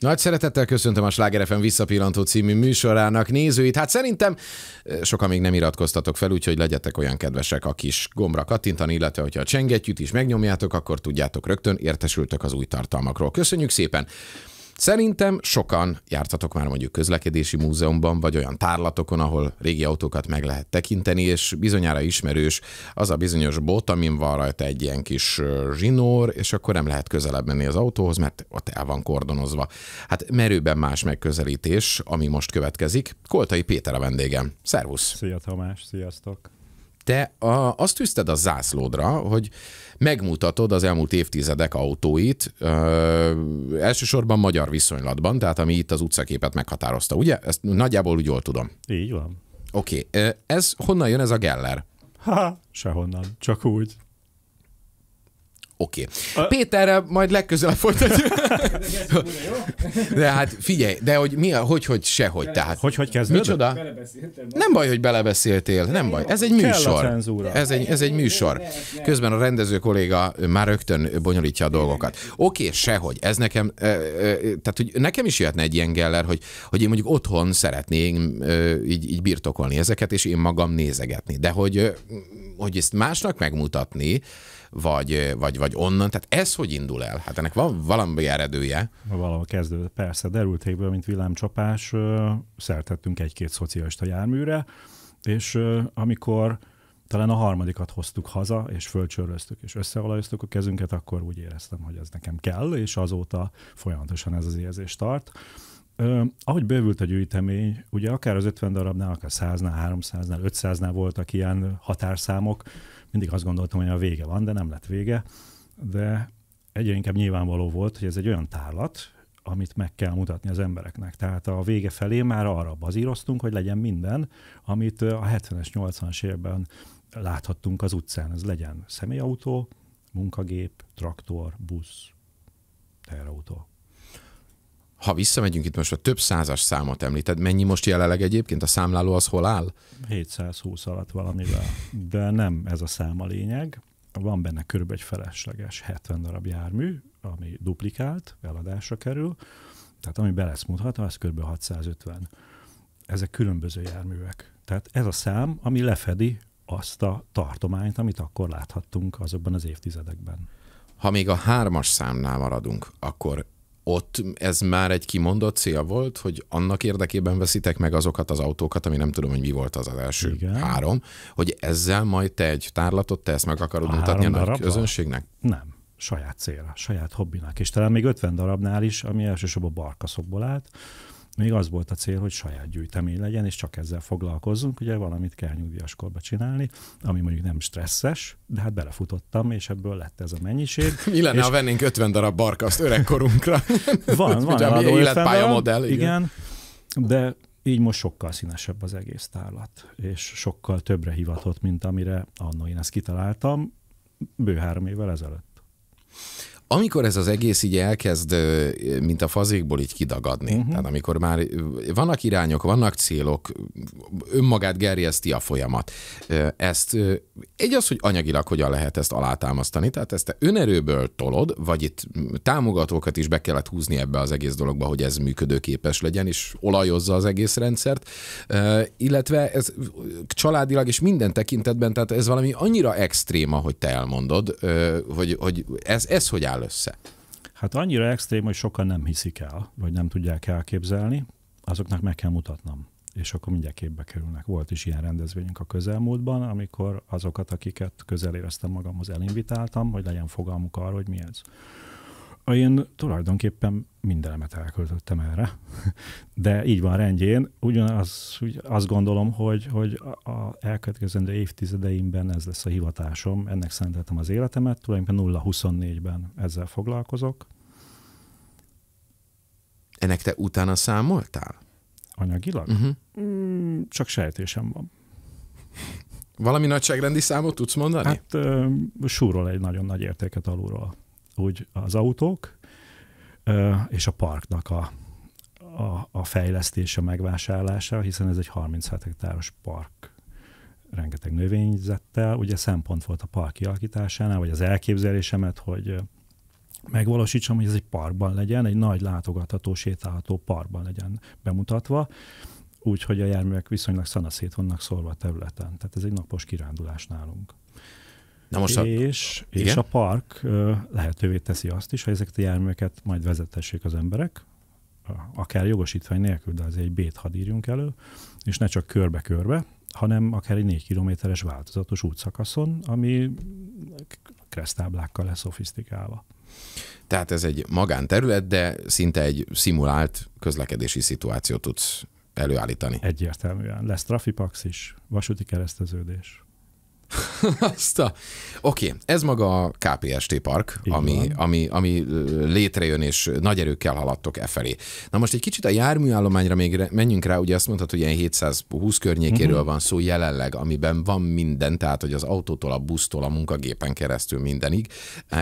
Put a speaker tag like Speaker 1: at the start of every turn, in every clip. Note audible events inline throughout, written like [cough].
Speaker 1: Nagy szeretettel köszöntöm a Sláger FM visszapillantó című műsorának nézőit. Hát szerintem sokan még nem iratkoztatok fel, úgyhogy legyetek olyan kedvesek a kis gombra kattintani, illetve hogyha a csengettyűt is megnyomjátok, akkor tudjátok rögtön értesültök az új tartalmakról. Köszönjük szépen! Szerintem sokan jártatok már mondjuk közlekedési múzeumban, vagy olyan tárlatokon, ahol régi autókat meg lehet tekinteni, és bizonyára ismerős az a bizonyos bot, amin van rajta egy ilyen kis zsinór, és akkor nem lehet közelebb menni az autóhoz, mert ott el van kordonozva. Hát merőben más megközelítés, ami most következik. Koltai Péter a vendégem.
Speaker 2: Szervusz! Szia Tamás, sziasztok!
Speaker 1: te a, azt tűzted a zászlódra, hogy megmutatod az elmúlt évtizedek autóit, ö, elsősorban magyar viszonylatban, tehát ami itt az utcaképet meghatározta, ugye? Ezt nagyjából úgy jól tudom. Így van. Oké, okay. ez honnan jön ez a Geller? Ha, sehonnan, csak úgy. Oké. Okay. A... Péterre majd legközelebb folytatjuk. [laughs] de hát figyelj, de hogy mi a, hogy, hogy, sehogy. Tehát, hogy, hogy kezdődött? Micsoda? Nem baj, hogy belebeszéltél, nem baj. Ez egy műsor. Ez egy, ez egy műsor. Közben a rendező kolléga már rögtön bonyolítja a dolgokat. Oké, okay, sehogy. Ez nekem, tehát hogy nekem is jöhetne egy ilyen geller, hogy, hogy én mondjuk otthon szeretnék így, így birtokolni ezeket, és én magam nézegetni. De hogy, hogy ezt másnak megmutatni, vagy, vagy, vagy vagy onnan. Tehát ez hogy indul el? Hát ennek van valami eredője.
Speaker 2: Valahol kezdődött, persze, derültékből, mint villámcsapás, szertettünk egy-két szocialista járműre, és amikor talán a harmadikat hoztuk haza, és fölcsöröztük, és összeolajoztuk a kezünket, akkor úgy éreztem, hogy ez nekem kell, és azóta folyamatosan ez az érzés tart. ahogy bővült a gyűjtemény, ugye akár az 50 darabnál, akár 100-nál, 300-nál, 500-nál voltak ilyen határszámok, mindig azt gondoltam, hogy a vége van, de nem lett vége de egyre inkább nyilvánvaló volt, hogy ez egy olyan tárlat, amit meg kell mutatni az embereknek. Tehát a vége felé már arra bazíroztunk, hogy legyen minden, amit a 70-es, 80-as évben láthattunk az utcán. Ez legyen személyautó, munkagép, traktor, busz, teherautó.
Speaker 1: Ha visszamegyünk itt most a több százas számot említed, mennyi most jelenleg egyébként? A számláló az hol áll?
Speaker 2: 720 alatt valamivel, de nem ez a szám a lényeg van benne körülbelül egy felesleges 70 darab jármű, ami duplikált, eladásra kerül, tehát ami be lesz mutatva, az kb. 650. Ezek különböző járművek. Tehát ez a szám, ami lefedi azt a tartományt, amit akkor láthattunk azokban az évtizedekben.
Speaker 1: Ha még a hármas számnál maradunk, akkor ott ez már egy kimondott cél volt, hogy annak érdekében veszitek meg azokat az autókat, ami nem tudom, hogy mi volt az az első Igen. három, hogy ezzel majd te egy tárlatot, te ezt meg akarod a mutatni a nagy közönségnek?
Speaker 2: Nem, saját célra, saját hobbinak, és talán még 50 darabnál is, ami elsősorban barkaszokból állt, még az volt a cél, hogy saját gyűjtemény legyen, és csak ezzel foglalkozzunk. Ugye valamit kell nyugdíjaskorba csinálni, ami mondjuk nem stresszes, de hát belefutottam, és ebből lett ez a mennyiség. [laughs] Mi lenne, és... ha
Speaker 1: vennénk 50 darab barkaszt öregkorunkra? van, [laughs] van. Ugye, életpálya modell. Igen. igen.
Speaker 2: De így most sokkal színesebb az egész tárlat, és sokkal többre hivatott, mint amire annó én ezt kitaláltam, bő három évvel ezelőtt
Speaker 1: amikor ez az egész így elkezd, mint a fazékból így kidagadni, uh-huh. tehát amikor már vannak irányok, vannak célok, önmagát gerjeszti a folyamat. Ezt egy az, hogy anyagilag hogyan lehet ezt alátámasztani, tehát ezt te önerőből tolod, vagy itt támogatókat is be kellett húzni ebbe az egész dologba, hogy ez működőképes legyen, és olajozza az egész rendszert, illetve ez családilag és minden tekintetben, tehát ez valami annyira extréma, hogy te elmondod, hogy, hogy ez, ez hogy áll áll össze?
Speaker 2: Hát annyira extrém, hogy sokan nem hiszik el, vagy nem tudják elképzelni, azoknak meg kell mutatnom és akkor mindjárt képbe kerülnek. Volt is ilyen rendezvényünk a közelmúltban, amikor azokat, akiket közel éreztem magamhoz, elinvitáltam, hogy legyen fogalmuk arra, hogy mi ez én tulajdonképpen mindenemet elköltöttem erre, [laughs] de így van rendjén. Ugyanaz, úgy azt gondolom, hogy, hogy a elkövetkezendő évtizedeimben ez lesz a hivatásom, ennek szenteltem az életemet, tulajdonképpen 0-24-ben ezzel foglalkozok.
Speaker 1: Ennek te utána számoltál? Anyagilag? Uh-huh. Mm, csak sejtésem van. Valami nagyságrendi számot tudsz mondani? Hát ö,
Speaker 2: súrol egy nagyon nagy értéket alulról úgy az autók és a parknak a, a, a fejlesztése, megvásárlása, hiszen ez egy 37 hektáros park rengeteg növényzettel. Ugye szempont volt a park kialakításánál, vagy az elképzelésemet, hogy megvalósítsam, hogy ez egy parkban legyen, egy nagy látogatható, sétálható parkban legyen bemutatva, úgyhogy a járművek viszonylag szanaszét vannak szólva a területen. Tehát ez egy napos kirándulás nálunk.
Speaker 1: Na most a... és, és a
Speaker 2: park lehetővé teszi azt is, hogy ezeket a járműveket majd vezetessék az emberek, akár jogosítvány nélkül, de azért egy bét hadd írjunk elő, és ne csak körbe-körbe, hanem akár egy négy kilométeres változatos útszakaszon, ami kresztáblákkal lesz szofisztikálva.
Speaker 1: Tehát ez egy magánterület, de szinte egy szimulált közlekedési szituációt tudsz előállítani.
Speaker 2: Egyértelműen. Lesz trafipax is, vasúti kereszteződés.
Speaker 1: [laughs] Azt a... Oké, okay. ez maga a KPST park, ami, ami, ami létrejön, és nagy erőkkel haladtok e felé. Na most egy kicsit a járműállományra még menjünk rá, ugye azt mondtad, hogy ilyen 720 környékéről uh-huh. van szó jelenleg, amiben van minden, tehát hogy az autótól, a busztól, a munkagépen keresztül mindenig.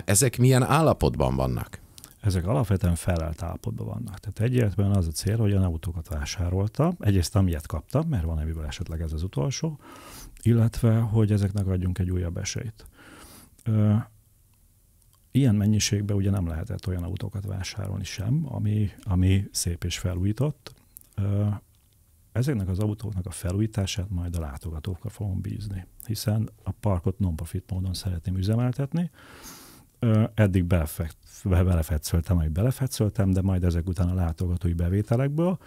Speaker 1: Ezek milyen állapotban vannak?
Speaker 2: ezek alapvetően felelt állapotban vannak. Tehát egyértelműen az a cél, hogy a autókat vásárolta, egyrészt amilyet kaptam, mert van, amiből esetleg ez az utolsó, illetve hogy ezeknek adjunk egy újabb esélyt. Ilyen mennyiségben ugye nem lehetett olyan autókat vásárolni sem, ami, ami szép és felújított. Ezeknek az autóknak a felújítását majd a látogatókra fogom bízni, hiszen a parkot non-profit módon szeretném üzemeltetni, eddig belefetszöltem, amit belefetszöltem, de majd ezek után a látogatói bevételekből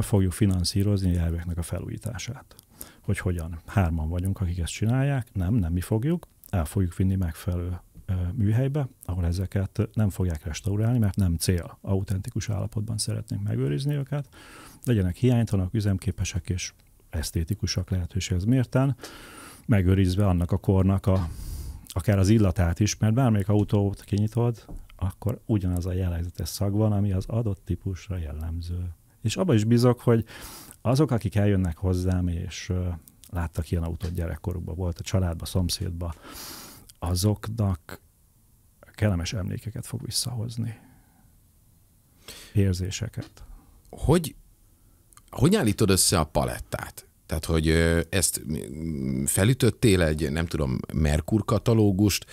Speaker 2: fogjuk finanszírozni a járveknek a felújítását hogy hogyan. Hárman vagyunk, akik ezt csinálják, nem, nem mi fogjuk, el fogjuk vinni megfelelő műhelybe, ahol ezeket nem fogják restaurálni, mert nem cél. Autentikus állapotban szeretnénk megőrizni őket. Legyenek hiánytalanok, üzemképesek és esztétikusak lehetőséghez mérten, megőrizve annak a kornak a, akár az illatát is, mert bármelyik autót kinyitod, akkor ugyanaz a jellegzetes szag van, ami az adott típusra jellemző. És abba is bízok, hogy azok, akik eljönnek hozzám, és láttak ilyen autót gyerekkorukban, volt a családba, szomszédba, azoknak kellemes emlékeket fog visszahozni.
Speaker 1: Érzéseket. Hogy, hogy állítod össze a palettát? Tehát, hogy ezt felütöttél egy, nem tudom, Merkur katalógust,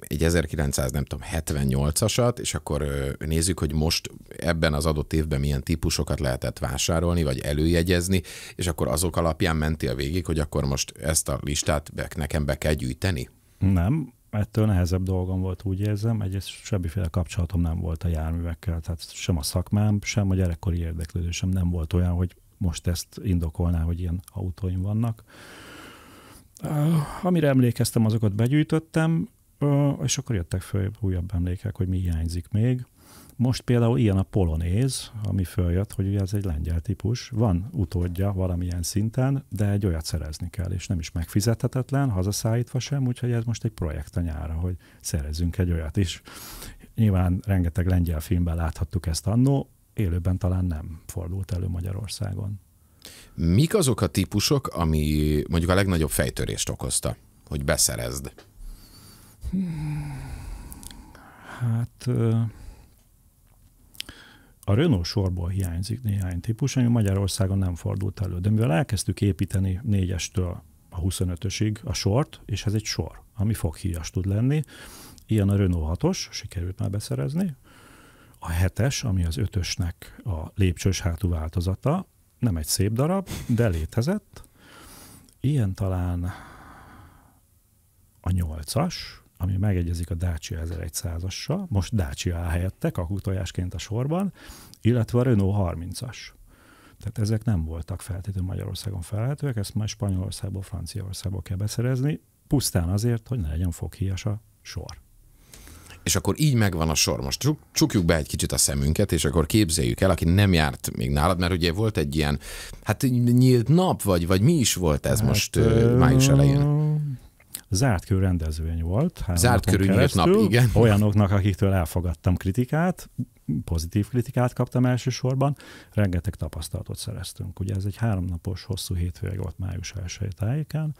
Speaker 1: egy 1900, nem tudom, 78-asat, és akkor nézzük, hogy most ebben az adott évben milyen típusokat lehetett vásárolni, vagy előjegyezni, és akkor azok alapján mentél végig, hogy akkor most ezt a listát nekem be kell gyűjteni? Nem,
Speaker 2: ettől nehezebb dolgom volt, úgy érzem. Egyrészt semmiféle kapcsolatom nem volt a járművekkel, tehát sem a szakmám, sem a gyerekkori érdeklődésem nem volt olyan, hogy most ezt indokolná, hogy ilyen autóim vannak. Amire emlékeztem, azokat begyűjtöttem, és akkor jöttek föl újabb emlékek, hogy mi hiányzik még. Most például ilyen a polonéz, ami följött, hogy ugye ez egy lengyel típus, van utódja valamilyen szinten, de egy olyat szerezni kell, és nem is megfizethetetlen, hazaszállítva sem, úgyhogy ez most egy projekt a nyára, hogy szerezzünk egy olyat is. Nyilván rengeteg lengyel filmben láthattuk ezt annó, élőben talán nem fordult elő Magyarországon.
Speaker 1: Mik azok a típusok, ami mondjuk a legnagyobb fejtörést okozta, hogy beszerezd?
Speaker 2: Hát a Renault sorból hiányzik néhány típus, ami Magyarországon nem fordult elő. De mivel elkezdtük építeni 4-estől a 25-ösig a sort, és ez egy sor, ami foghíjas tud lenni, ilyen a Renault 6-os, sikerült már beszerezni, a hetes, ami az ötösnek a lépcsős hátú változata, nem egy szép darab, de létezett. Ilyen talán a nyolcas, ami megegyezik a Dacia 1100-assal, most Dacia helyette, kakutojásként a sorban, illetve a Renault 30-as. Tehát ezek nem voltak feltétlenül Magyarországon felelhetőek, ezt majd Spanyolországból, Franciaországból kell beszerezni, pusztán azért, hogy ne legyen foghíjas a sor
Speaker 1: és akkor így megvan a sor. Most csukjuk be egy kicsit a szemünket, és akkor képzeljük el, aki nem járt még nálad, mert ugye volt egy ilyen, hát nyílt nap, vagy, vagy mi is volt ez hát, most ö... május elején?
Speaker 2: zárt körű rendezvény volt. Zárt körű nyílt nap, igen. Olyanoknak, akiktől elfogadtam kritikát, pozitív kritikát kaptam elsősorban, rengeteg tapasztalatot szereztünk. Ugye ez egy háromnapos hosszú hétvége volt május 1 tájéken,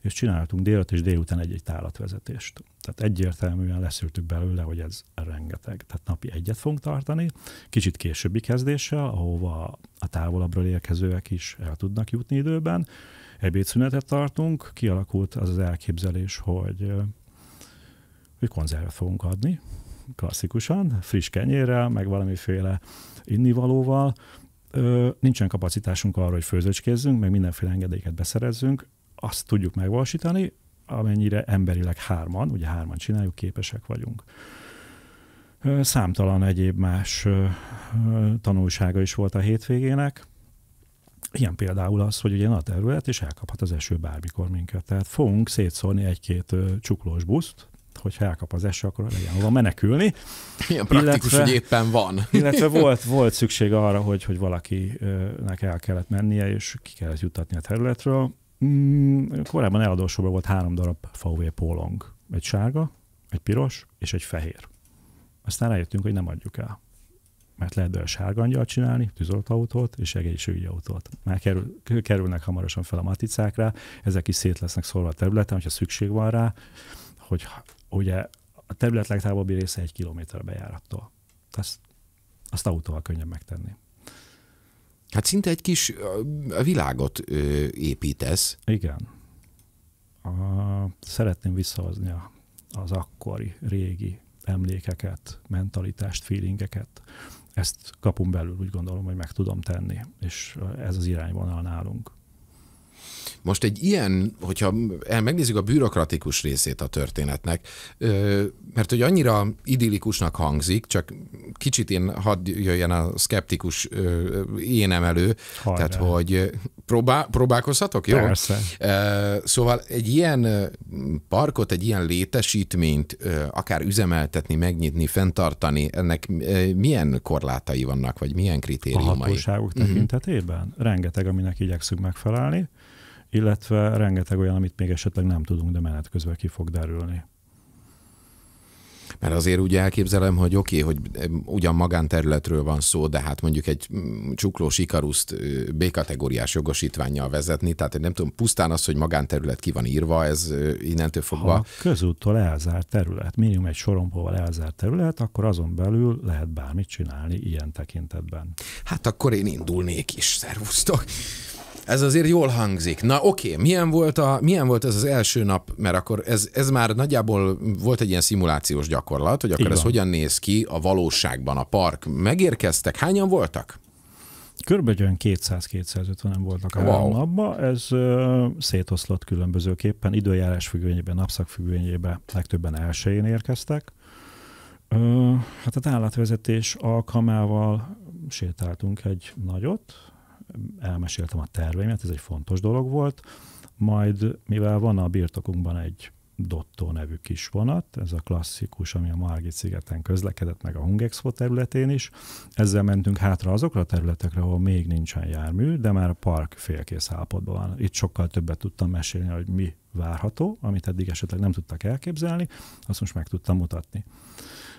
Speaker 2: és csináltunk délután és délután egy-egy tálatvezetést. Tehát egyértelműen leszültük belőle, hogy ez rengeteg. Tehát napi egyet fogunk tartani, kicsit későbbi kezdéssel, ahova a távolabbról érkezőek is el tudnak jutni időben. Ebédszünetet tartunk, kialakult az az elképzelés, hogy, hogy konzervet fogunk adni, klasszikusan, friss kenyérrel, meg valamiféle innivalóval, nincsen kapacitásunk arra, hogy főzőcskézzünk, meg mindenféle engedélyeket beszerezzünk, azt tudjuk megvalósítani, amennyire emberileg hárman, ugye hárman csináljuk, képesek vagyunk. Számtalan egyéb más tanulsága is volt a hétvégének. Ilyen például az, hogy ugye a terület, és elkaphat az eső bármikor minket. Tehát fogunk szétszórni egy-két csuklós buszt, hogyha elkap az eső, akkor legyen hova menekülni. Ilyen praktikus, illetve, hogy éppen van. illetve [laughs] volt, volt szükség arra, hogy, hogy valakinek el kellett mennie, és ki kellett juttatni a területről Mm, korábban eladósóban volt három darab VW pólong. Egy sárga, egy piros és egy fehér. Aztán rájöttünk, hogy nem adjuk el. Mert lehet belőle sárga angyalt csinálni, tűzolt autót és egészségügyi autót. Már kerül, kerülnek hamarosan fel a maticákra, ezek is szét lesznek szólva a területen, hogyha szükség van rá, hogy ugye a terület legtávolabbi része egy kilométer bejárattól. Azt, azt autóval könnyebb megtenni. Hát szinte egy kis világot
Speaker 1: építesz. Igen.
Speaker 2: A, szeretném visszahozni az akkori régi emlékeket, mentalitást, feelingeket. Ezt kapunk belül úgy gondolom, hogy meg tudom tenni,
Speaker 1: és ez az irányvonal nálunk. Most egy ilyen, hogyha megnézzük a bürokratikus részét a történetnek, mert hogy annyira idillikusnak hangzik, csak kicsit én hadd jöjjen a szkeptikus énem elő, Hajrá. tehát hogy próbál, próbálkozhatok, jó? Persze. Szóval egy ilyen parkot, egy ilyen létesítményt akár üzemeltetni, megnyitni, fenntartani, ennek milyen korlátai vannak, vagy milyen kritériumai? A hatóságok mhm.
Speaker 2: tekintetében? Mm-hmm. Rengeteg, aminek igyekszünk megfelelni illetve rengeteg olyan, amit még esetleg nem tudunk, de menet közben ki fog derülni.
Speaker 1: Mert azért úgy elképzelem, hogy oké, okay, hogy ugyan magánterületről van szó, de hát mondjuk egy mm, csuklós ikaruszt B-kategóriás jogosítványjal vezetni, tehát nem tudom, pusztán az, hogy magánterület ki van írva, ez innentől fogva. Ha
Speaker 2: közúttól elzárt terület, minimum egy sorompóval elzárt terület, akkor azon belül lehet bármit csinálni
Speaker 1: ilyen tekintetben. Hát akkor én indulnék is, szervusztok! Ez azért jól hangzik. Na oké, okay. milyen, volt a, milyen volt ez az első nap, mert akkor ez, ez már nagyjából volt egy ilyen szimulációs gyakorlat, hogy akkor Igen. ez hogyan néz ki a valóságban a park. Megérkeztek, hányan voltak?
Speaker 2: Körülbelül 200-250-en voltak wow. három napban, ez ö, szétoszlott különbözőképpen, időjárás függvényében, napszak függvényében legtöbben elsőjén érkeztek. Ö, hát a állatvezetés alkalmával sétáltunk egy nagyot, elmeséltem a terveimet, ez egy fontos dolog volt. Majd, mivel van a birtokunkban egy Dotto nevű kis vonat, ez a klasszikus, ami a Margit szigeten közlekedett, meg a Hungexpo területén is. Ezzel mentünk hátra azokra a területekre, ahol még nincsen jármű, de már a park félkész állapotban van. Itt sokkal többet tudtam mesélni, hogy mi várható, amit eddig esetleg nem tudtak elképzelni, azt most meg tudtam mutatni.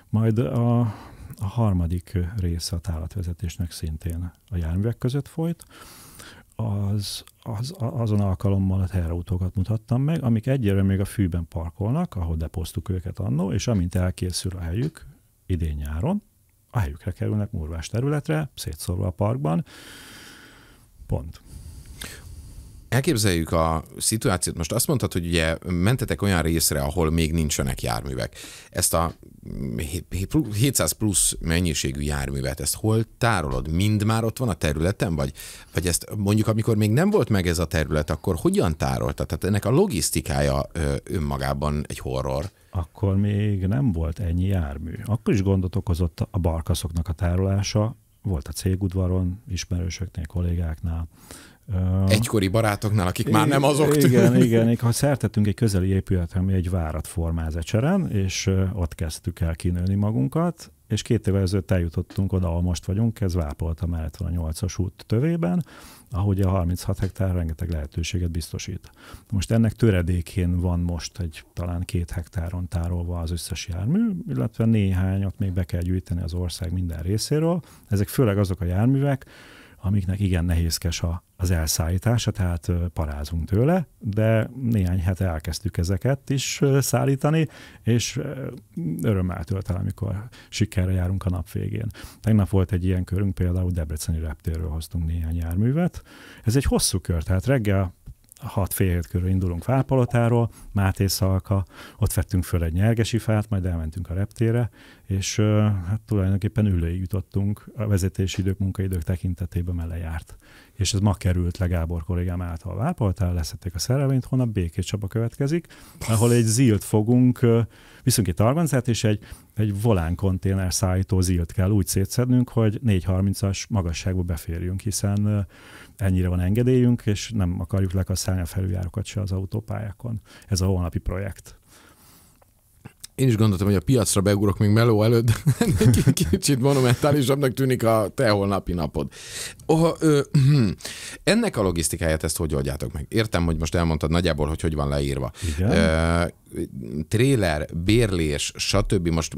Speaker 2: Majd a a harmadik része a tálatvezetésnek szintén a járművek között folyt, az, az, azon alkalommal a teherautókat mutattam meg, amik egyelőre még a fűben parkolnak, ahol depoztuk őket annó, és amint elkészül a helyük idén-nyáron, a helyükre kerülnek murvás területre, szétszorva a parkban. Pont.
Speaker 1: Elképzeljük a szituációt. Most azt mondtad, hogy ugye mentetek olyan részre, ahol még nincsenek járművek. Ezt a 700 plusz mennyiségű járművet, ezt hol tárolod? Mind már ott van a területen, vagy, vagy ezt mondjuk, amikor még nem volt meg ez a terület, akkor hogyan tárolta? Tehát ennek a logisztikája önmagában egy horror.
Speaker 2: Akkor még nem volt ennyi jármű. Akkor is gondot okozott a barkaszoknak a tárolása, volt a cégudvaron, ismerősöknél, kollégáknál, Egykori barátoknál, akik igen, már nem azok. Igen, igen, igen. Ha szertettünk egy közeli épület, ami egy várat formáz Ecseren, és ott kezdtük el kinőni magunkat, és két évvel ezelőtt eljutottunk oda, ahol most vagyunk, ez Vápolta mellett van a 8-as út tövében, ahogy a 36 hektár rengeteg lehetőséget biztosít. Most ennek töredékén van most egy talán két hektáron tárolva az összes jármű, illetve néhányat még be kell gyűjteni az ország minden részéről. Ezek főleg azok a járművek, amiknek igen nehézkes a, az elszállítása, tehát parázunk tőle, de néhány hete elkezdtük ezeket is szállítani, és örömmel tölt el, amikor sikerre járunk a nap végén. Tegnap volt egy ilyen körünk, például Debreceni reptérről hoztunk néhány járművet. Ez egy hosszú kör, tehát reggel hat fél hét körül indulunk Fápalotáról, Máté Szalka, ott vettünk föl egy nyergesi fát, majd elmentünk a reptére, és hát tulajdonképpen ülői jutottunk a vezetési idők, munkaidők tekintetében lejárt és ez ma került le Gábor kollégám által vápoltál, leszették a szerelvényt, holnap Békés Csaba következik, ahol egy zilt fogunk, viszont egy targoncát, és egy, egy volán konténer szállító zilt kell úgy szétszednünk, hogy 4.30-as magasságba beférjünk, hiszen ennyire van engedélyünk, és nem akarjuk lekasszálni a felüljárókat se az autópályákon. Ez a holnapi projekt
Speaker 1: én is gondoltam, hogy a piacra beugrok még meló előtt, de [laughs] kicsit monumentálisabbnak tűnik a te holnapi napod. Oh, ö, [clears throat] ennek a logisztikáját ezt hogy oldjátok meg? Értem, hogy most elmondtad nagyjából, hogy hogy van leírva. Igen. Ö, tréler, bérlés, stb. Most,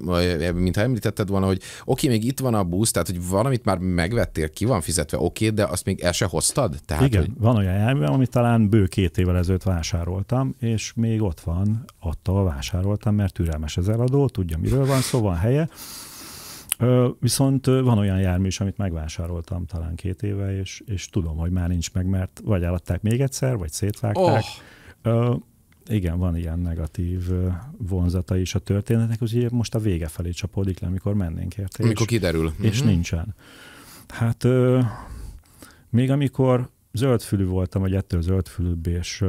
Speaker 1: mint említetted volna, hogy oké, még itt van a busz, tehát hogy valamit már megvettél, ki van fizetve, oké, de azt még el se hoztad? Tehát, Igen, hogy...
Speaker 2: van olyan jármű, amit talán bő két évvel ezelőtt vásároltam, és még ott van, attól vásároltam, mert türelmes értelmes az eladó, tudja miről van szó, van helye. Viszont van olyan jármű is, amit megvásároltam talán két éve, és, és tudom, hogy már nincs meg, mert vagy eladták még egyszer, vagy szétvágták. Oh. Igen, van ilyen negatív vonzata is a történetnek, úgyhogy most a vége felé csapódik le, amikor mennénk érte. Amikor és, kiderül. És uh-huh. nincsen. Hát még amikor zöldfülű voltam, vagy ettől zöldfülűbb, és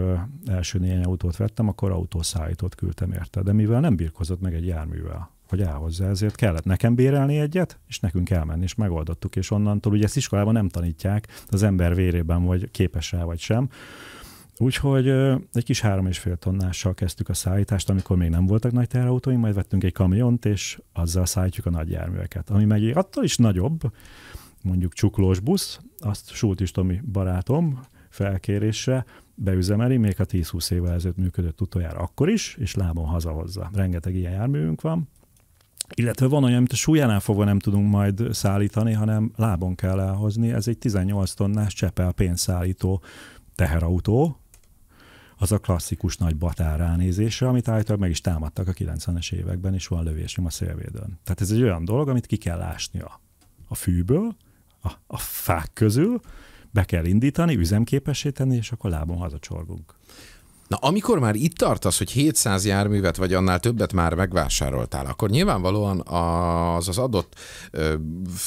Speaker 2: első néhány autót vettem, akkor autószállítót küldtem érte. De mivel nem birkozott meg egy járművel, hogy elhozza, ezért kellett nekem bérelni egyet, és nekünk elmenni, és megoldottuk, és onnantól ugye ezt iskolában nem tanítják, az ember vérében vagy képes rá vagy sem. Úgyhogy egy kis három és fél tonnással kezdtük a szállítást, amikor még nem voltak nagy teherautóink, majd vettünk egy kamiont, és azzal szállítjuk a nagy járműveket, ami meg attól is nagyobb, mondjuk csuklós busz, azt is Tomi barátom felkérésre beüzemeli, még a 10-20 évvel ezelőtt működött utoljára akkor is, és lábon hazahozza. Rengeteg ilyen járműünk van, illetve van olyan, amit a súlyánál fogva nem tudunk majd szállítani, hanem lábon kell elhozni. Ez egy 18 tonnás csepel pénzszállító teherautó, az a klasszikus nagy batár ránézése, amit általában meg is támadtak a 90-es években, és van lövésem a szélvédőn. Tehát ez egy olyan dolog, amit ki kell ásnia a fűből, a, a fák közül, be kell indítani, üzemképesíteni, és akkor
Speaker 1: lábon hazacsorgunk. Na, amikor már itt tartasz, hogy 700 járművet vagy annál többet már megvásároltál, akkor nyilvánvalóan az az adott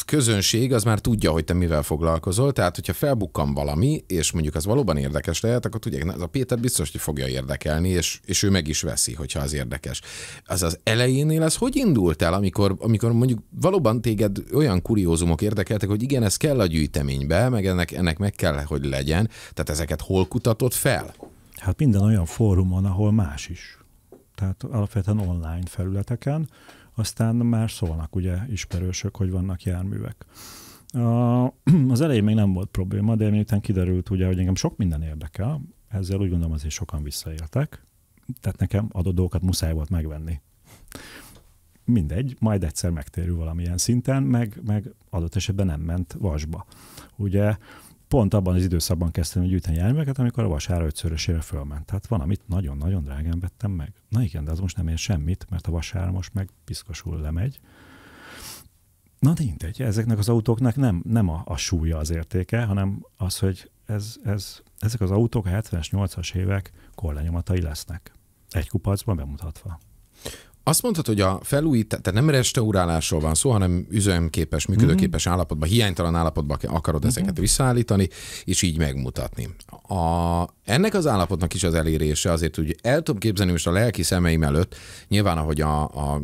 Speaker 1: közönség az már tudja, hogy te mivel foglalkozol, tehát hogyha felbukkan valami, és mondjuk az valóban érdekes lehet, akkor tudják, na, ez a Péter biztos, hogy fogja érdekelni, és, és ő meg is veszi, hogyha az érdekes. Az az elejénél ez hogy indult el, amikor, amikor mondjuk valóban téged olyan kuriózumok érdekeltek, hogy igen, ez kell a gyűjteménybe, meg ennek, ennek meg kell, hogy legyen, tehát ezeket hol kutatod fel?
Speaker 2: Hát minden olyan fórumon, ahol más is. Tehát alapvetően online felületeken, aztán már szólnak ugye ismerősök, hogy vannak járművek. A, [clears throat] az elején még nem volt probléma, de miután kiderült ugye, hogy engem sok minden érdekel, ezzel úgy gondolom azért sokan visszaéltek, tehát nekem adott dolgokat muszáj volt megvenni. Mindegy, majd egyszer megtérül valamilyen szinten, meg, meg adott esetben nem ment vasba. Ugye pont abban az időszakban kezdtem gyűjteni járműveket, amikor a vasára ötszörösére fölment. Tehát van, amit nagyon-nagyon drágán vettem meg. Na igen, de az most nem ér semmit, mert a vasára most meg piszkosul lemegy. Na mindegy, ezeknek az autóknak nem, nem a, a súlya az értéke, hanem az, hogy ez, ez, ezek az autók a 70-es, 80-as évek korlenyomatai lesznek. Egy kupacban bemutatva.
Speaker 1: Azt mondhatod, hogy a felújítás, tehát nem restaurálásról van szó, hanem üzemképes, működőképes mm-hmm. állapotban, hiánytalan állapotban akarod mm-hmm. ezeket visszaállítani, és így megmutatni. A, ennek az állapotnak is az elérése azért, hogy el tudom képzelni most a lelki szemeim előtt, nyilván, ahogy a, a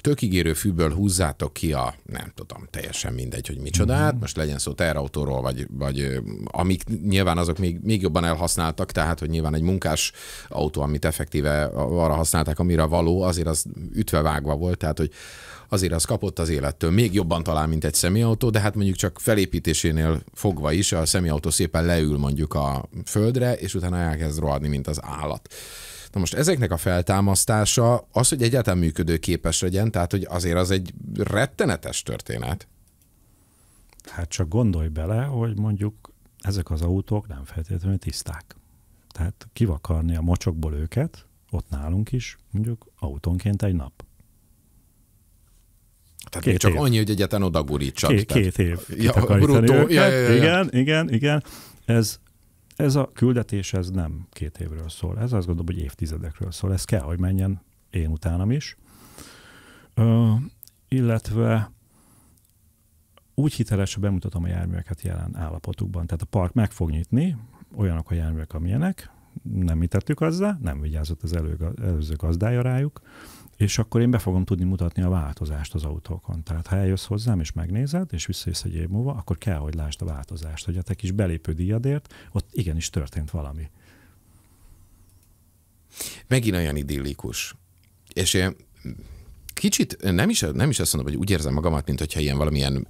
Speaker 1: tökigérő fűből húzzátok ki a, nem tudom, teljesen mindegy, hogy micsodát, mm-hmm. most legyen szó terautóról, vagy, vagy amik nyilván azok még, még jobban elhasználtak, tehát, hogy nyilván egy munkás autó, amit effektíve arra használták, amire való, azért az ütve-vágva volt, tehát hogy azért az kapott az élettől. Még jobban talán, mint egy személyautó, de hát mondjuk csak felépítésénél fogva is a személyautó szépen leül mondjuk a földre, és utána elkezd rohadni, mint az állat. Na most ezeknek a feltámasztása az, hogy egyáltalán működőképes legyen, tehát hogy azért az egy rettenetes történet.
Speaker 2: Hát csak gondolj bele, hogy mondjuk ezek az autók nem feltétlenül tiszták. Tehát kivakarni a mocsokból őket, ott nálunk is, mondjuk autónként egy nap.
Speaker 1: Tehát két csak év. annyi, hogy egyetlen oda Két, két év. Ja, brutó. Ja, ja, ja, ja. Igen,
Speaker 2: igen, igen. Ez, ez a küldetés, ez nem két évről szól. Ez azt gondolom, hogy évtizedekről szól. Ez kell, hogy menjen én utánam is. Ö, illetve úgy hogy bemutatom a járműveket jelen állapotukban. Tehát a park meg fog nyitni, olyanok a járművek, amilyenek, nem itettük azzá, nem vigyázott az elő, előző gazdája rájuk, és akkor én be fogom tudni mutatni a változást az autókon. Tehát ha eljössz hozzám, és megnézed, és visszajössz egy év múlva, akkor kell, hogy lásd a változást, hogy a te kis belépő díjadért ott igenis történt valami.
Speaker 1: Megint olyan idillikus. És én kicsit nem is, nem is azt mondom, hogy úgy érzem magamat, mint hogyha ilyen valamilyen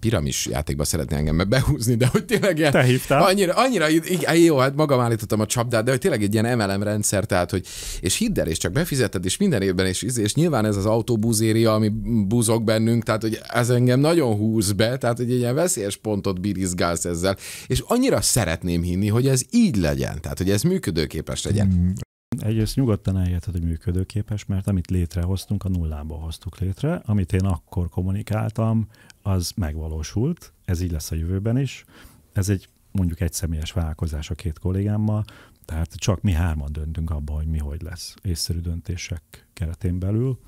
Speaker 1: piramis játékba szeretné engem behúzni, de hogy tényleg ilyen, Te hívtál? Annyira, annyira, igen, jó, hát magam állítottam a csapdát, de hogy tényleg egy ilyen MLM rendszer, tehát hogy, és hidd el, és csak befizeted, és minden évben, és, izé, és nyilván ez az autóbúzéria, ami búzok bennünk, tehát hogy ez engem nagyon húz be, tehát hogy egy ilyen veszélyes pontot birizgálsz ezzel, és annyira szeretném hinni, hogy ez így legyen, tehát hogy ez működőképes legyen.
Speaker 2: Mm. Egyrészt nyugodtan elérted, hogy működőképes, mert amit létrehoztunk, a nullából hoztuk létre, amit én akkor kommunikáltam, az megvalósult, ez így lesz a jövőben is. Ez egy mondjuk egy személyes vállalkozás a két kollégámmal, tehát csak mi hárman döntünk abban, hogy mi hogy lesz észszerű döntések keretén
Speaker 1: belül.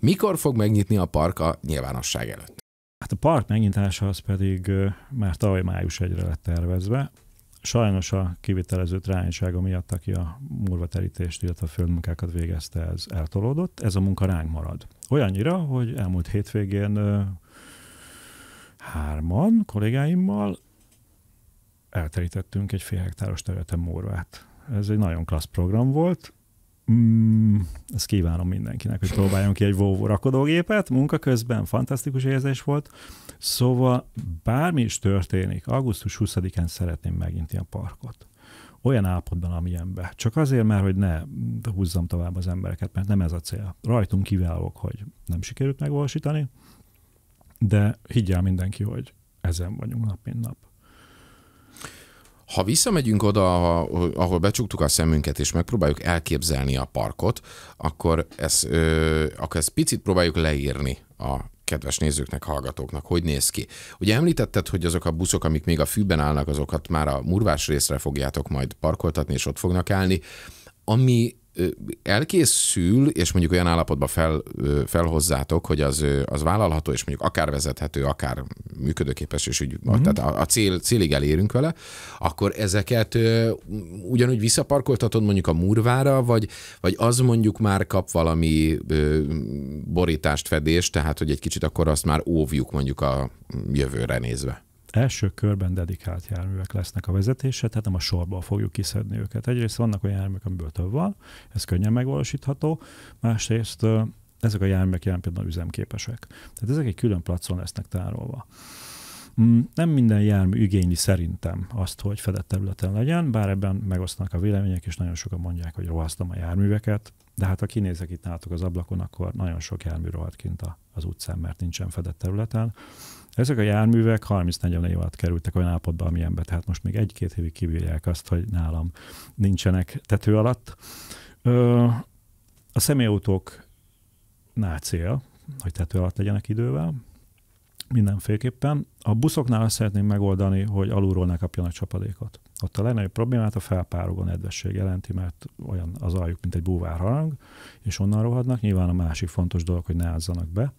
Speaker 1: Mikor fog megnyitni a park a nyilvánosság előtt?
Speaker 2: Hát a park megnyitása az pedig már tavaly május egyre lett tervezve. Sajnos a kivitelező tránysága miatt, aki a murvaterítést, illetve a földmunkákat végezte, ez eltolódott, ez a munka ránk marad. Olyannyira, hogy elmúlt hétvégén hárman kollégáimmal elterítettünk egy fél hektáros területen morvát. Ez egy nagyon klassz program volt. Mm, ezt kívánom mindenkinek, hogy próbáljon ki egy Volvo rakodógépet. Munka közben fantasztikus érzés volt. Szóval bármi is történik, augusztus 20-án szeretném meginti a parkot. Olyan állapotban, amilyenben. Csak azért mert hogy ne húzzam tovább az embereket, mert nem ez a cél. Rajtunk
Speaker 1: kiválok, hogy
Speaker 2: nem sikerült megvalósítani, de higgyel mindenki, hogy ezen vagyunk nap, mint nap.
Speaker 1: Ha visszamegyünk oda, ahol becsuktuk a szemünket, és megpróbáljuk elképzelni a parkot, akkor ezt, ö, akkor ezt picit próbáljuk leírni a, kedves nézőknek, hallgatóknak, hogy néz ki. Ugye említetted, hogy azok a buszok, amik még a fűben állnak, azokat már a murvás részre fogjátok majd parkoltatni, és ott fognak állni. Ami elkészül, és mondjuk olyan állapotba fel, felhozzátok, hogy az, az vállalható, és mondjuk akár vezethető, akár működőképes, és úgy, mm-hmm. tehát a, a cél, célig elérünk vele, akkor ezeket ö, ugyanúgy visszaparkoltatod mondjuk a murvára, vagy, vagy az mondjuk már kap valami ö, borítást, fedést, tehát hogy egy kicsit akkor azt már óvjuk mondjuk a jövőre nézve
Speaker 2: első körben dedikált járművek lesznek a vezetése, tehát nem a sorból fogjuk kiszedni őket. Egyrészt vannak olyan járművek, amiből több van, ez könnyen megvalósítható, másrészt ezek a járművek jelen pillanatban üzemképesek. Tehát ezek egy külön placon lesznek tárolva. Mm, nem minden jármű igényli szerintem azt, hogy fedett területen legyen, bár ebben megosztanak a vélemények, és nagyon sokan mondják, hogy rohasztom a járműveket, de hát ha kinézek itt nálatok az ablakon, akkor nagyon sok jármű rohadt kint az utcán, mert nincsen fedett területen. Ezek a járművek 30-40 év alatt kerültek olyan állapotba, amilyenbe, tehát most még egy-két évig kibírják azt, hogy nálam nincsenek tető alatt. a személyautók cél, hogy tető alatt legyenek idővel, mindenféleképpen. A buszoknál azt szeretném megoldani, hogy alulról ne kapjanak csapadékot. Ott a legnagyobb problémát a felpárogó nedvesség jelenti, mert olyan az aljuk, mint egy búvárharang, és onnan rohadnak. Nyilván a másik fontos dolog, hogy ne ázzanak be.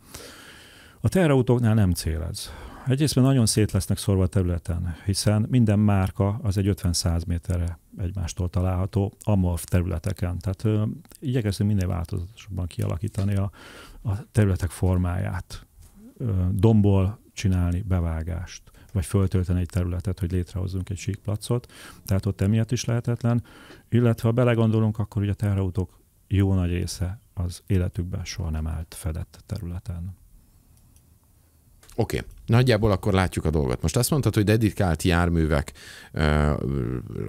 Speaker 2: A teherautóknál nem cél ez. Egyrészt nagyon szét lesznek szorva a területen, hiszen minden márka az egy 50-100 méterre egymástól található amorf területeken. Tehát ö, igyekeztünk minél változatosabban kialakítani a, a területek formáját. Ö, domból csinálni bevágást, vagy föltölteni egy területet, hogy létrehozzunk egy síkplacot, tehát ott emiatt is lehetetlen. Illetve ha belegondolunk, akkor ugye a teherautók jó nagy része az életükben soha nem állt fedett területen.
Speaker 1: Oké, okay. nagyjából akkor látjuk a dolgot. Most azt mondtad, hogy dedikált járművek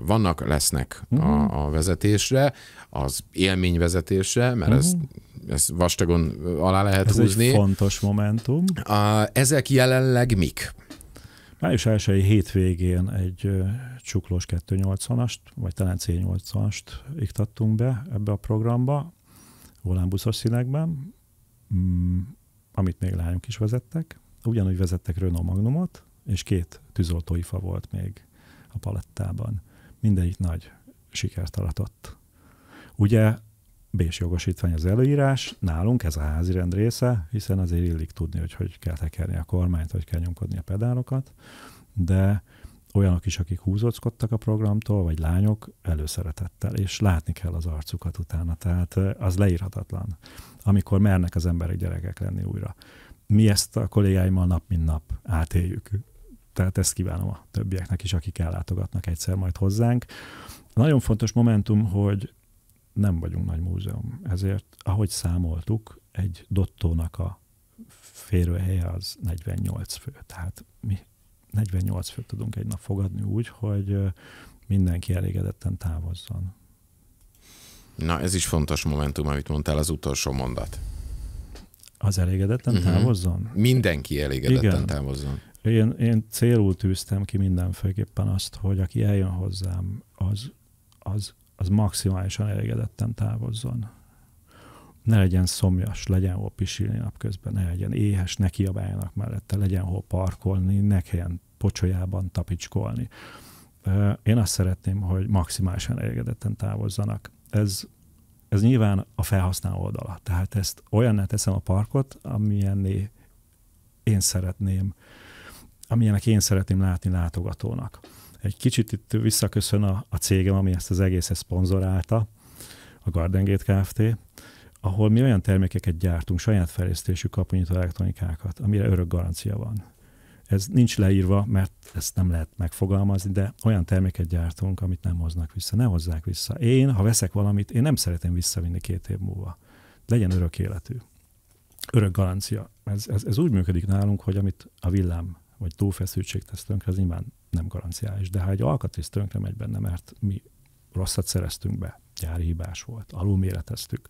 Speaker 1: vannak, lesznek uh-huh. a, mhm. a vezetésre, az élményvezetésre, mert uh-huh. ez ez vastagon alá lehet ez húzni. Ez egy
Speaker 2: fontos momentum.
Speaker 1: A, ezek jelenleg mik?
Speaker 2: Május elsői hétvégén egy csuklós 280-ast, vagy talán C80-ast iktattunk be ebbe a programba, volánbuszos színekben, mm, amit még lányok is vezettek ugyanúgy vezettek Renault Magnumot, és két tűzoltóifa volt még a palettában. Mindegyik nagy sikert aratott. Ugye Bés jogosítvány az előírás, nálunk ez a rend része, hiszen azért illik tudni, hogy hogy kell tekerni a kormányt, hogy kell nyomkodni a pedálokat, de olyanok is, akik húzóckodtak a programtól, vagy lányok, előszeretettel, és látni kell az arcukat utána, tehát az leírhatatlan, amikor mernek az emberek gyerekek lenni újra mi ezt a kollégáimmal nap mint nap átéljük. Tehát ezt kívánom a többieknek is, akik ellátogatnak egyszer majd hozzánk. Nagyon fontos momentum, hogy nem vagyunk nagy múzeum, ezért ahogy számoltuk, egy dottónak a férőhelye az 48 fő. Tehát mi 48 főt tudunk egy nap fogadni úgy, hogy mindenki elégedetten távozzon.
Speaker 1: Na, ez is fontos momentum, amit mondtál, az utolsó mondat.
Speaker 2: Az elégedetten uh-huh. távozzon? Mindenki elégedetten Igen. távozzon. Én, én célul tűztem ki mindenféleképpen azt, hogy aki eljön hozzám, az, az, az maximálisan elégedetten távozzon. Ne legyen szomjas, legyen hol pisilni napközben, ne legyen éhes, ne kiabáljanak mellette, legyen hol parkolni, ne kelljen pocsolyában tapicskolni. Én azt szeretném, hogy maximálisan elégedetten távozzanak. Ez ez nyilván a felhasználó oldala. Tehát ezt olyanná teszem a parkot, amilyenné én szeretném, amilyenek én szeretném látni látogatónak. Egy kicsit itt visszaköszön a, a cégem, ami ezt az egészet szponzorálta, a Garden Gate Kft., ahol mi olyan termékeket gyártunk, saját fejlesztésű kapunyító elektronikákat, amire örök garancia van. Ez nincs leírva, mert ezt nem lehet megfogalmazni, de olyan terméket gyártunk, amit nem hoznak vissza. Ne hozzák vissza. Én, ha veszek valamit, én nem szeretem visszavinni két év múlva. Legyen örök életű. Örök garancia. Ez, ez, ez úgy működik nálunk, hogy amit a villám vagy túlfeszültség tesz tönkre, az nyilván nem garanciális. De ha egy alkatrész tönkre megy benne, mert mi rosszat szereztünk be, gyári hibás volt, alulméreteztük,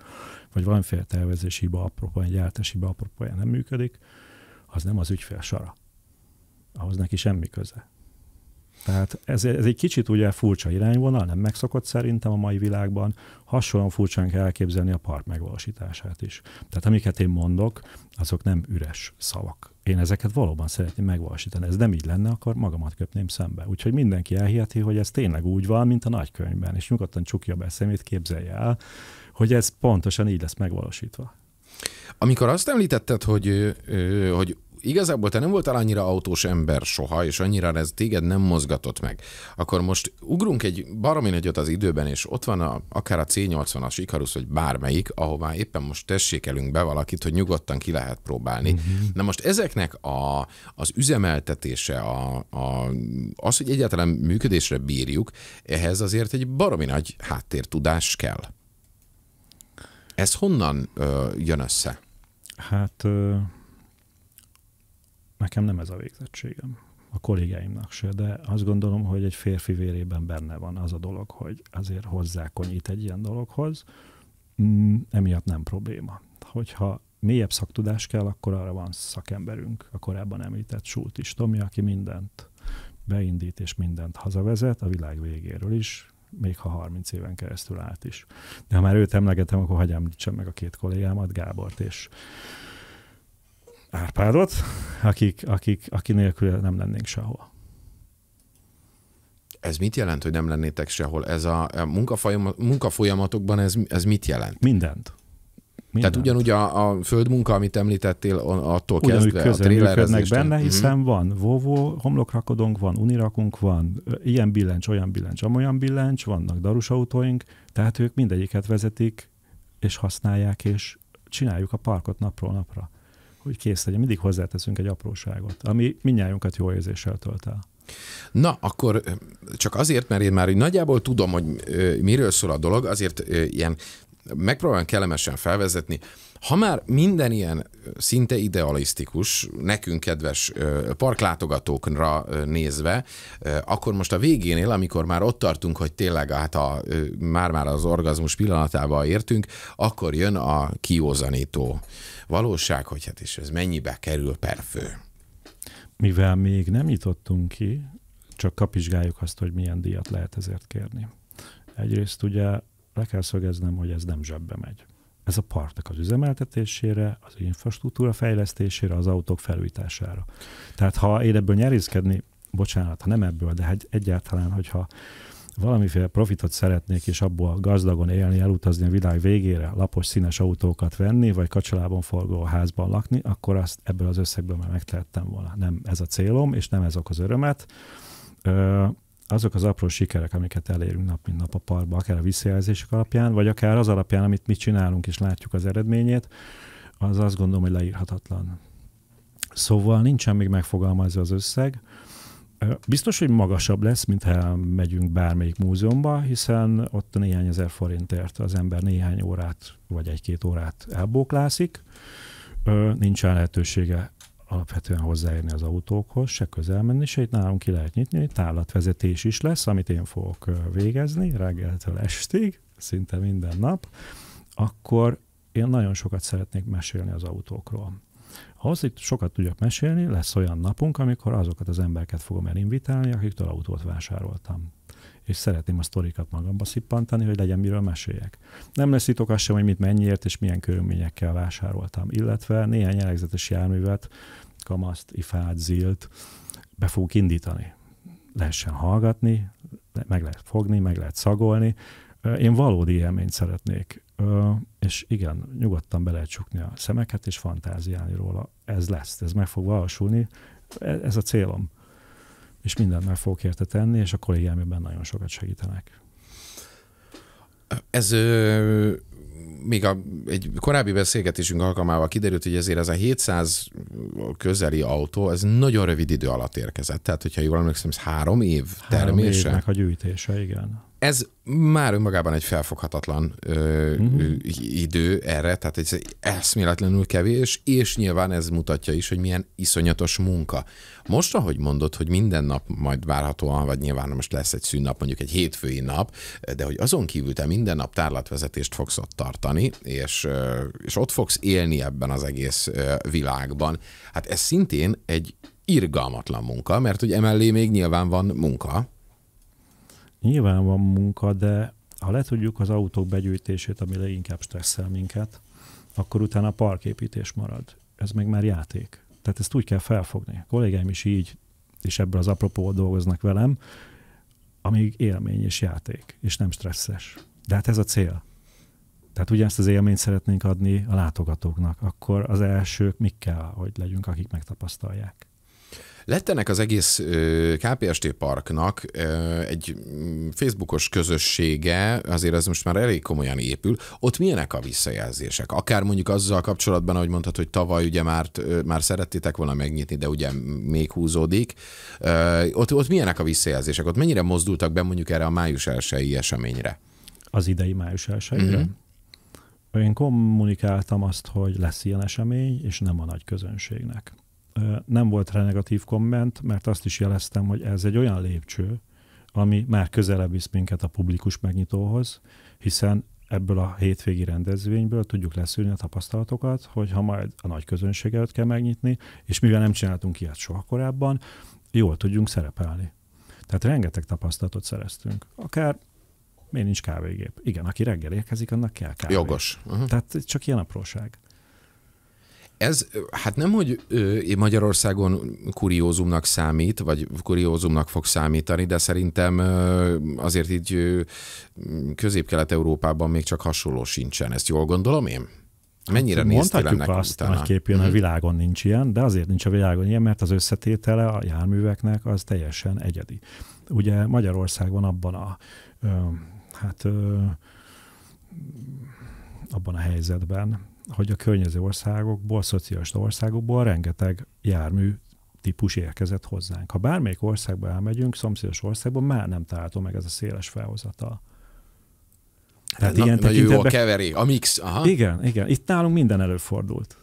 Speaker 2: vagy valamiféle tervezési hiba egy gyártási hiba apropó, nem működik, az nem az ügyfél sara ahhoz neki semmi köze. Tehát ez, ez egy kicsit ugye furcsa irányvonal, nem megszokott szerintem a mai világban, hasonlóan furcsán kell elképzelni a park megvalósítását is. Tehát amiket én mondok, azok nem üres szavak. Én ezeket valóban szeretném megvalósítani. Ez nem így lenne, akkor magamat köpném szembe. Úgyhogy mindenki elhiheti, hogy ez tényleg úgy van, mint a nagykönyvben, és nyugodtan csukja be a szemét, képzelje el, hogy ez pontosan így lesz megvalósítva.
Speaker 1: Amikor azt említetted, hogy, hogy igazából te nem voltál annyira autós ember soha, és annyira ez téged nem mozgatott meg, akkor most ugrunk egy baromi nagyot az időben, és ott van a, akár a C80-as Icarus, vagy bármelyik, ahová éppen most tessékelünk be valakit, hogy nyugodtan ki lehet próbálni. Uh-huh. Na most ezeknek a, az üzemeltetése, a, a, az, hogy egyáltalán működésre bírjuk, ehhez azért egy baromi nagy háttértudás kell. Ez honnan ö, jön össze?
Speaker 2: Hát... Ö Nekem nem ez a végzettségem, a kollégáimnak se, de azt gondolom, hogy egy férfi vérében benne van az a dolog, hogy azért hozzákonyít egy ilyen dologhoz, mm, emiatt nem probléma. Hogyha mélyebb szaktudás kell, akkor arra van szakemberünk, a korábban említett is, Tomi, aki mindent beindít és mindent hazavezet a világ végéről is, még ha 30 éven keresztül állt is. De ha már őt emlegetem, akkor hagyjam említsem meg a két kollégámat, Gábort és Árpádot, akik, akik, aki nélkül nem lennénk sehol.
Speaker 1: Ez mit jelent, hogy nem lennétek sehol? Ez a munkafolyamatokban ez, ez mit jelent? Mindent. Mindent. Tehát ugyanúgy a, a földmunka, amit említettél, attól ugyanúgy kezdve a trélerezéstől. benne, mhm. hiszen
Speaker 2: uh-huh. van Volvo homlokrakodónk, van unirakunk, van ilyen billencs, olyan billencs, amolyan billencs, vannak darusautóink, tehát ők mindegyiket vezetik, és használják, és csináljuk a parkot napról napra hogy kész legyen. Mindig hozzáteszünk egy apróságot, ami minnyájunkat jó
Speaker 1: érzéssel tölt el. Na, akkor csak azért, mert én már így nagyjából tudom, hogy miről szól a dolog, azért ilyen megpróbálom kellemesen felvezetni. Ha már minden ilyen szinte idealisztikus, nekünk kedves parklátogatókra nézve, akkor most a végénél, amikor már ott tartunk, hogy tényleg hát a, már-már az orgazmus pillanatába értünk, akkor jön a kiózanító valóság, hogy hát és ez mennyibe kerül per fő.
Speaker 2: Mivel még nem nyitottunk ki, csak kapizsgáljuk azt, hogy milyen díjat lehet ezért kérni. Egyrészt ugye le kell szögeznem, hogy ez nem zsebbe megy ez a partnak az üzemeltetésére, az infrastruktúra fejlesztésére, az autók felújítására. Tehát ha én ebből nyerészkedni, bocsánat, ha nem ebből, de hát egyáltalán, hogyha valamiféle profitot szeretnék, és abból gazdagon élni, elutazni a világ végére, lapos színes autókat venni, vagy kacsalában forgó házban lakni, akkor azt ebből az összegből már megtehettem volna. Nem ez a célom, és nem ez az örömet azok az apró sikerek, amiket elérünk nap mint nap a parkba, akár a visszajelzések alapján, vagy akár az alapján, amit mi csinálunk és látjuk az eredményét, az azt gondolom, hogy leírhatatlan. Szóval nincsen még megfogalmazva az összeg. Biztos, hogy magasabb lesz, mint ha megyünk bármelyik múzeumba, hiszen ott néhány ezer forintért az ember néhány órát vagy egy-két órát elbóklászik, nincsen lehetősége alapvetően hozzáérni az autókhoz, se közel menni, se itt nálunk ki lehet nyitni, egy is lesz, amit én fogok végezni reggeltől estig, szinte minden nap, akkor én nagyon sokat szeretnék mesélni az autókról. Ahhoz, hogy sokat tudjak mesélni, lesz olyan napunk, amikor azokat az embereket fogom elinvitálni, akiktől autót vásároltam és szeretném a sztorikat magamba szippantani, hogy legyen miről meséljek. Nem lesz itt az sem, hogy mit mennyiért és milyen körülményekkel vásároltam, illetve néhány jellegzetes járművet kamaszt, ifát, zilt be fogunk indítani. Lehessen hallgatni, meg lehet fogni, meg lehet szagolni. Én valódi élményt szeretnék, és igen, nyugodtan be lehet csukni a szemeket, és fantáziálni róla. Ez lesz, ez meg fog valósulni, e, ez a célom. És mindent meg fogok érte tenni, és a kollégiám nagyon sokat segítenek.
Speaker 1: Ez még a, egy korábbi beszélgetésünk alkalmával kiderült, hogy ezért ez a 700 közeli autó, ez nagyon rövid idő alatt érkezett. Tehát, hogyha jól emlékszem, ez három év termése. Három évnek
Speaker 2: a gyűjtése, igen
Speaker 1: ez már önmagában egy felfoghatatlan ö, uh-huh. idő erre, tehát ez eszméletlenül kevés, és nyilván ez mutatja is, hogy milyen iszonyatos munka. Most, ahogy mondod, hogy minden nap majd várhatóan, vagy nyilván most lesz egy szűnnap, mondjuk egy hétfői nap, de hogy azon kívül te minden nap tárlatvezetést fogsz ott tartani, és, és ott fogsz élni ebben az egész világban. Hát ez szintén egy irgalmatlan munka, mert hogy emellé még nyilván van munka,
Speaker 2: nyilván van munka, de ha le tudjuk az autók begyűjtését, ami leginkább stresszel minket, akkor utána a parképítés marad. Ez meg már játék. Tehát ezt úgy kell felfogni. A kollégáim is így, és ebből az apropóval dolgoznak velem, amíg élmény és játék, és nem stresszes. De hát ez a cél. Tehát ugyanezt az élményt szeretnénk adni a látogatóknak, akkor az elsők mik kell, hogy legyünk, akik megtapasztalják.
Speaker 1: Lett ennek az egész KPST parknak egy mm, Facebookos közössége, azért ez most már elég komolyan épül. Ott milyenek a visszajelzések? Akár mondjuk azzal kapcsolatban, ahogy mondtad, hogy tavaly ugye már, már szerettétek volna megnyitni, de ugye még húzódik. Ott, ott milyenek a visszajelzések? Ott mennyire mozdultak be mondjuk erre a május elsői eseményre?
Speaker 2: Az idei május elsőjére? Mm-hmm. Én kommunikáltam azt, hogy lesz ilyen esemény, és nem a nagy közönségnek nem volt rá negatív komment, mert azt is jeleztem, hogy ez egy olyan lépcső, ami már közelebb visz minket a publikus megnyitóhoz, hiszen ebből a hétvégi rendezvényből tudjuk leszűrni a tapasztalatokat, hogy ha majd a nagy közönség előtt kell megnyitni, és mivel nem csináltunk ilyet soha korábban, jól tudjunk szerepelni. Tehát rengeteg tapasztalatot szereztünk. Akár miért nincs kávégép? Igen, aki reggel érkezik, annak kell kávé. Jogos. Uh-huh. Tehát csak ilyen apróság
Speaker 1: ez, hát nem, hogy Magyarországon kuriózumnak számít, vagy kuriózumnak fog számítani, de szerintem azért így közép-kelet-európában még csak hasonló sincsen. Ezt jól gondolom én? Mennyire hát, néztél ennek azt utána? nagyképűen, hmm. a
Speaker 2: világon nincs ilyen, de azért nincs a világon ilyen, mert az összetétele a járműveknek az teljesen egyedi. Ugye Magyarországon abban a ö, hát ö, abban a helyzetben, hogy a környező országokból, szocialista országokból rengeteg jármű típus érkezett hozzánk. Ha bármelyik országba elmegyünk, szomszédos országban már nem található meg ez a széles felhozatal.
Speaker 1: Tehát Na, ilyen nagyon jó a keveri, a mix. Aha. Igen, igen.
Speaker 2: Itt nálunk minden előfordult.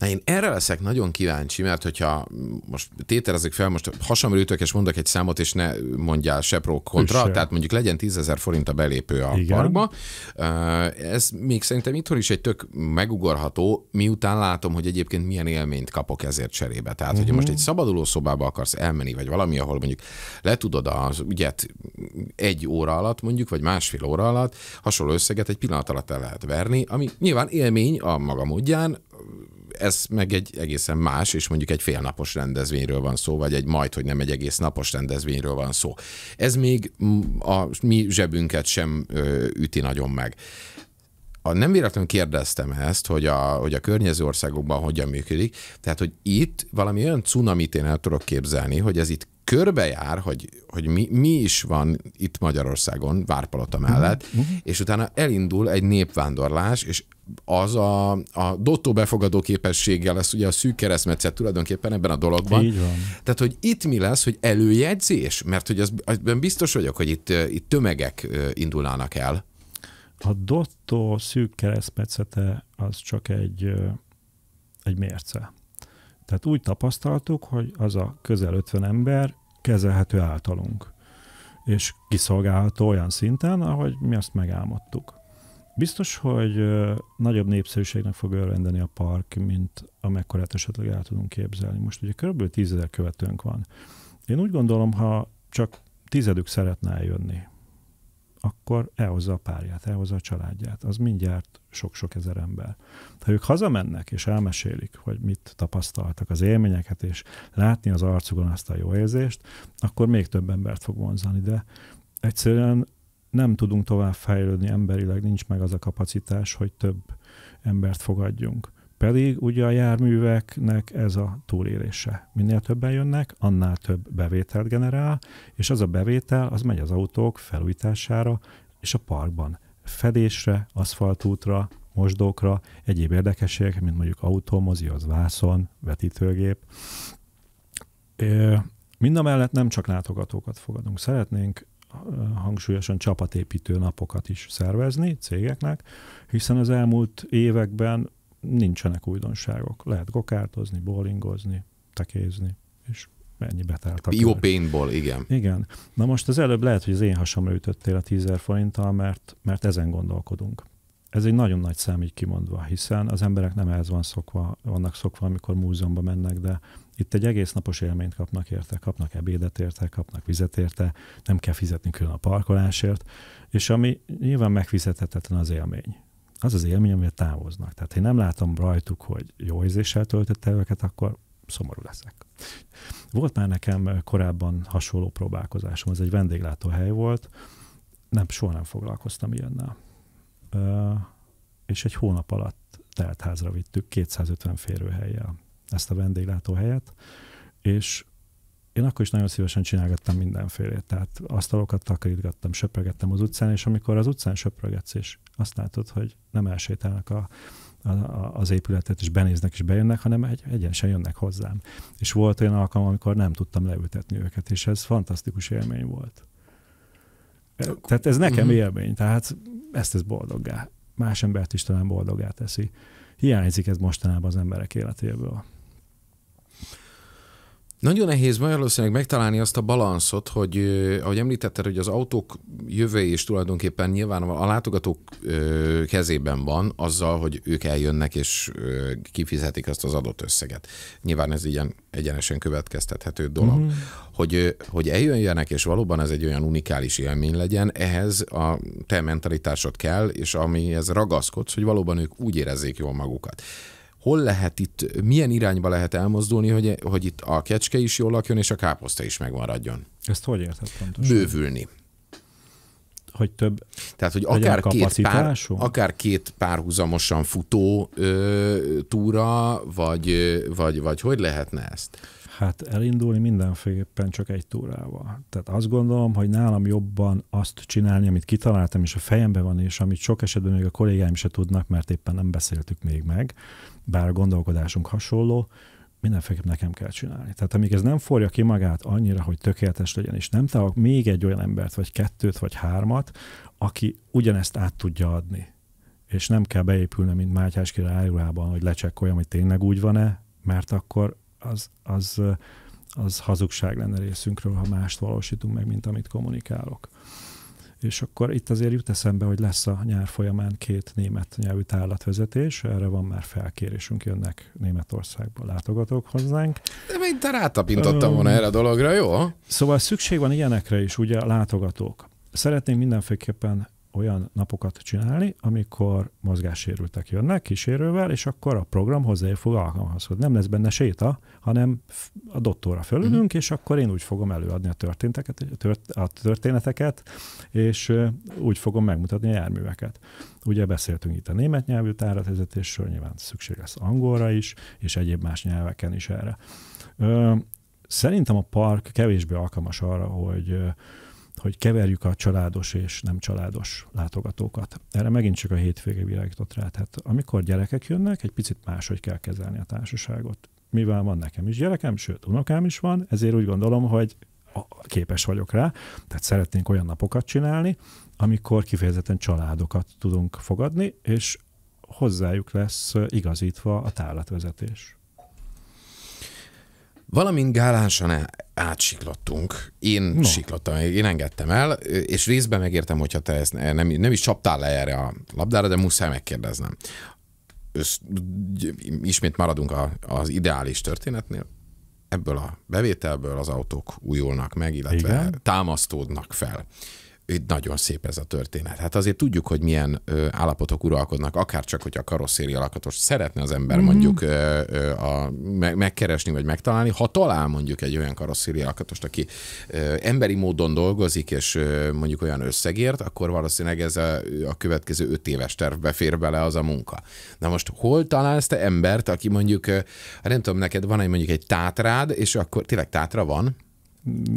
Speaker 1: Na én erre leszek nagyon kíváncsi, mert hogyha most tételezzük fel, most ütök és mondok egy számot, és ne mondjál se pro kontra, Üsse. tehát mondjuk legyen 10 ezer forint a belépő a Igen. parkba. Ez még szerintem itthon is egy tök megugorható, miután látom, hogy egyébként milyen élményt kapok ezért cserébe. Tehát, uh-huh. hogyha most mhm. egy szabaduló szobába akarsz elmenni, vagy valami, ahol mondjuk le tudod az ügyet egy óra alatt mondjuk, vagy másfél óra alatt, hasonló összeget egy pillanat alatt el lehet verni, ami nyilván élmény a maga módján, ez meg egy egészen más, és mondjuk egy félnapos rendezvényről van szó, vagy egy majd, hogy nem egy egész napos rendezvényről van szó. Ez még a mi zsebünket sem üti nagyon meg. A nem véletlenül kérdeztem ezt, hogy a, hogy a környező országokban hogyan működik. Tehát, hogy itt valami olyan cunamit én el tudok képzelni, hogy ez itt körbejár, hogy, hogy mi, mi is van itt Magyarországon, Várpalota mellett, mhm. Mhm. és utána elindul egy népvándorlás, és az a, a dottó befogadó képességgel, lesz ugye a szűk keresztmetszet tulajdonképpen ebben a dologban. Így van. Tehát, hogy itt mi lesz, hogy előjegyzés? Mert hogy az, azben biztos vagyok, hogy itt, itt tömegek indulnának el.
Speaker 2: A dottó szűk keresztmetszete az csak egy, egy mérce. Tehát úgy tapasztaltuk, hogy az a közel 50 ember kezelhető általunk, és kiszolgálható olyan szinten, ahogy mi azt megálmodtuk. Biztos, hogy nagyobb népszerűségnek fog örvendeni a park, mint amekkorát esetleg el tudunk képzelni. Most ugye kb. 10 ezer követőnk van. Én úgy gondolom, ha csak tizedük szeretne eljönni, akkor elhozza a párját, elhozza a családját. Az mindjárt sok-sok ezer ember. Ha ők hazamennek és elmesélik, hogy mit tapasztaltak, az élményeket, és látni az arcukon azt a jó érzést, akkor még több embert fog vonzani, de egyszerűen nem tudunk tovább fejlődni emberileg, nincs meg az a kapacitás, hogy több embert fogadjunk. Pedig ugye a járműveknek ez a túlélése. Minél többen jönnek, annál több bevételt generál, és az a bevétel az megy az autók felújítására és a parkban. Fedésre, aszfaltútra, mosdókra, egyéb érdekességek, mint mondjuk autómozi, az vászon, vetítőgép. Mind a mellett nem csak látogatókat fogadunk. Szeretnénk hangsúlyosan csapatépítő napokat is szervezni cégeknek, hiszen az elmúlt években nincsenek újdonságok. Lehet gokártozni, bowlingozni, tekézni, és mennyi betelt a Jó paintball, igen. Igen. Na most az előbb lehet, hogy az én hasamra ütöttél a 10 forinttal, mert, mert ezen gondolkodunk. Ez egy nagyon nagy szám így kimondva, hiszen az emberek nem ehhez van szokva, vannak szokva, amikor múzeumba mennek, de itt egy egész napos élményt kapnak érte, kapnak ebédet érte, kapnak vizet érte, nem kell fizetni külön a parkolásért, és ami nyilván megfizethetetlen az élmény. Az az élmény, amivel távoznak. Tehát én nem látom rajtuk, hogy jó érzéssel töltötte őket, akkor szomorú leszek. Volt már nekem korábban hasonló próbálkozásom, ez egy vendéglátóhely volt, nem, soha nem foglalkoztam ilyennel és egy hónap alatt teltházra vittük 250 férőhelyjel ezt a vendéglátóhelyet, és én akkor is nagyon szívesen csinálgattam mindenfélét. Tehát asztalokat takarítgattam, söprögettem az utcán, és amikor az utcán söprögetsz, és azt látod, hogy nem elsétálnak a, a, a, az épületet, és benéznek, és bejönnek, hanem egy, egyenesen jönnek hozzám. És volt olyan alkalom, amikor nem tudtam leültetni őket, és ez fantasztikus élmény volt. Tehát ez nekem uh-huh. élmény. Tehát ezt ez boldoggá. Más embert is talán boldoggá teszi. Hiányzik ez mostanában az emberek életéből.
Speaker 1: Nagyon nehéz valószínűleg megtalálni azt a balanszot, hogy ahogy említetted, hogy az autók jövője is tulajdonképpen nyilván a látogatók kezében van azzal, hogy ők eljönnek és kifizetik azt az adott összeget. Nyilván ez ilyen egyenesen következtethető dolog. Mm-hmm. Hogy, hogy eljönjenek, és valóban ez egy olyan unikális élmény legyen, ehhez a te mentalitásod kell, és amihez ragaszkodsz, hogy valóban ők úgy érezzék jól magukat hol lehet itt, milyen irányba lehet elmozdulni, hogy, hogy itt a kecske is jól lakjon, és a káposzta is megmaradjon. Ezt hogy érted pontosan? Bővülni. Hogy több Tehát, hogy akár két, pár, akár két párhuzamosan futó ö, túra, vagy, vagy, vagy hogy lehetne ezt? Hát
Speaker 2: elindulni mindenféleképpen csak egy túrával. Tehát azt gondolom, hogy nálam jobban azt csinálni, amit kitaláltam, és a fejemben van, és amit sok esetben még a kollégáim se tudnak, mert éppen nem beszéltük még meg, bár a gondolkodásunk hasonló, mindenféleképp nekem kell csinálni. Tehát amíg ez nem forja ki magát annyira, hogy tökéletes legyen, és nem találok még egy olyan embert, vagy kettőt, vagy hármat, aki ugyanezt át tudja adni, és nem kell beépülni, mint Mátyás király árulában, hogy lecsekkoljam, hogy tényleg úgy van-e, mert akkor az, az, az hazugság lenne részünkről, ha mást valósítunk meg, mint amit kommunikálok. És akkor itt azért jut eszembe, hogy lesz a nyár folyamán két német nyelvű tárlatvezetés, erre van már felkérésünk, jönnek Németországba látogatók hozzánk.
Speaker 1: De még te rátapintottam volna um, erre a dologra, jó?
Speaker 2: Szóval szükség van ilyenekre is, ugye látogatók. Szeretnénk mindenféleképpen olyan napokat csinálni, amikor mozgássérültek jönnek kísérővel, és akkor a program hozzá fog alkalmazkodni. Nem lesz benne séta, hanem a dottóra fölülünk, uh-huh. és akkor én úgy fogom előadni a, történteket, a történeteket, és úgy fogom megmutatni a járműveket. Ugye beszéltünk itt a német nyelvű táratvezetésről, nyilván szükség lesz angolra is, és egyéb más nyelveken is erre. Szerintem a park kevésbé alkalmas arra, hogy hogy keverjük a családos és nem családos látogatókat. Erre megint csak a hétvége világított rá. Tehát amikor gyerekek jönnek, egy picit máshogy kell kezelni a társaságot. Mivel van nekem is gyerekem, sőt, unokám is van, ezért úgy gondolom, hogy képes vagyok rá. Tehát szeretnénk olyan napokat csinálni, amikor kifejezetten családokat tudunk fogadni, és hozzájuk lesz igazítva a tárlatvezetés.
Speaker 1: Valamint gálánsan átsiklottunk. Én no. siklottam, én engedtem el, és részben megértem, hogyha te ezt nem, nem is csaptál le erre a labdára, de muszáj megkérdeznem. Össz, ismét maradunk a, az ideális történetnél. Ebből a bevételből az autók újulnak meg, illetve Igen. támasztódnak fel itt nagyon szép ez a történet. Hát azért tudjuk, hogy milyen ö, állapotok uralkodnak, akár csak, hogy a karosszéri alakatos szeretne az ember mm-hmm. mondjuk ö, ö, a, me, megkeresni vagy megtalálni. Ha talál mondjuk egy olyan karosszéri alakatost, aki ö, emberi módon dolgozik, és ö, mondjuk olyan összegért, akkor valószínűleg ez a, a következő öt éves tervbe fér bele az a munka. Na most hol találsz te embert, aki mondjuk, ö, nem tudom, neked van egy mondjuk egy tátrád, és akkor tényleg tátra van,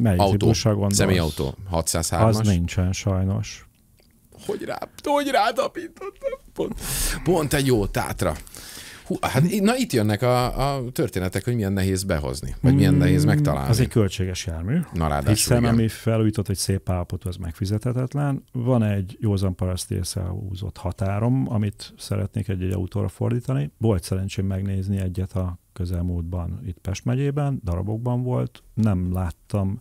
Speaker 1: Melyik autó, gondolsz? Személyautó, 603-as. Az
Speaker 2: nincsen sajnos.
Speaker 1: Hogy rá, hogy rátapintottam? Pont, pont egy jó tátra. Hú, hát, na itt jönnek a, a történetek, hogy milyen nehéz behozni, vagy milyen mm, nehéz megtalálni. Az egy költséges
Speaker 2: jármű. Na ráadásul Hiszen igen. ami felújított egy szép állapotú, az megfizethetetlen. Van egy józan paraszti húzott határom, amit szeretnék egy-egy autóra fordítani. Volt szerencsém megnézni egyet a közelmúltban itt Pest megyében, darabokban volt, nem láttam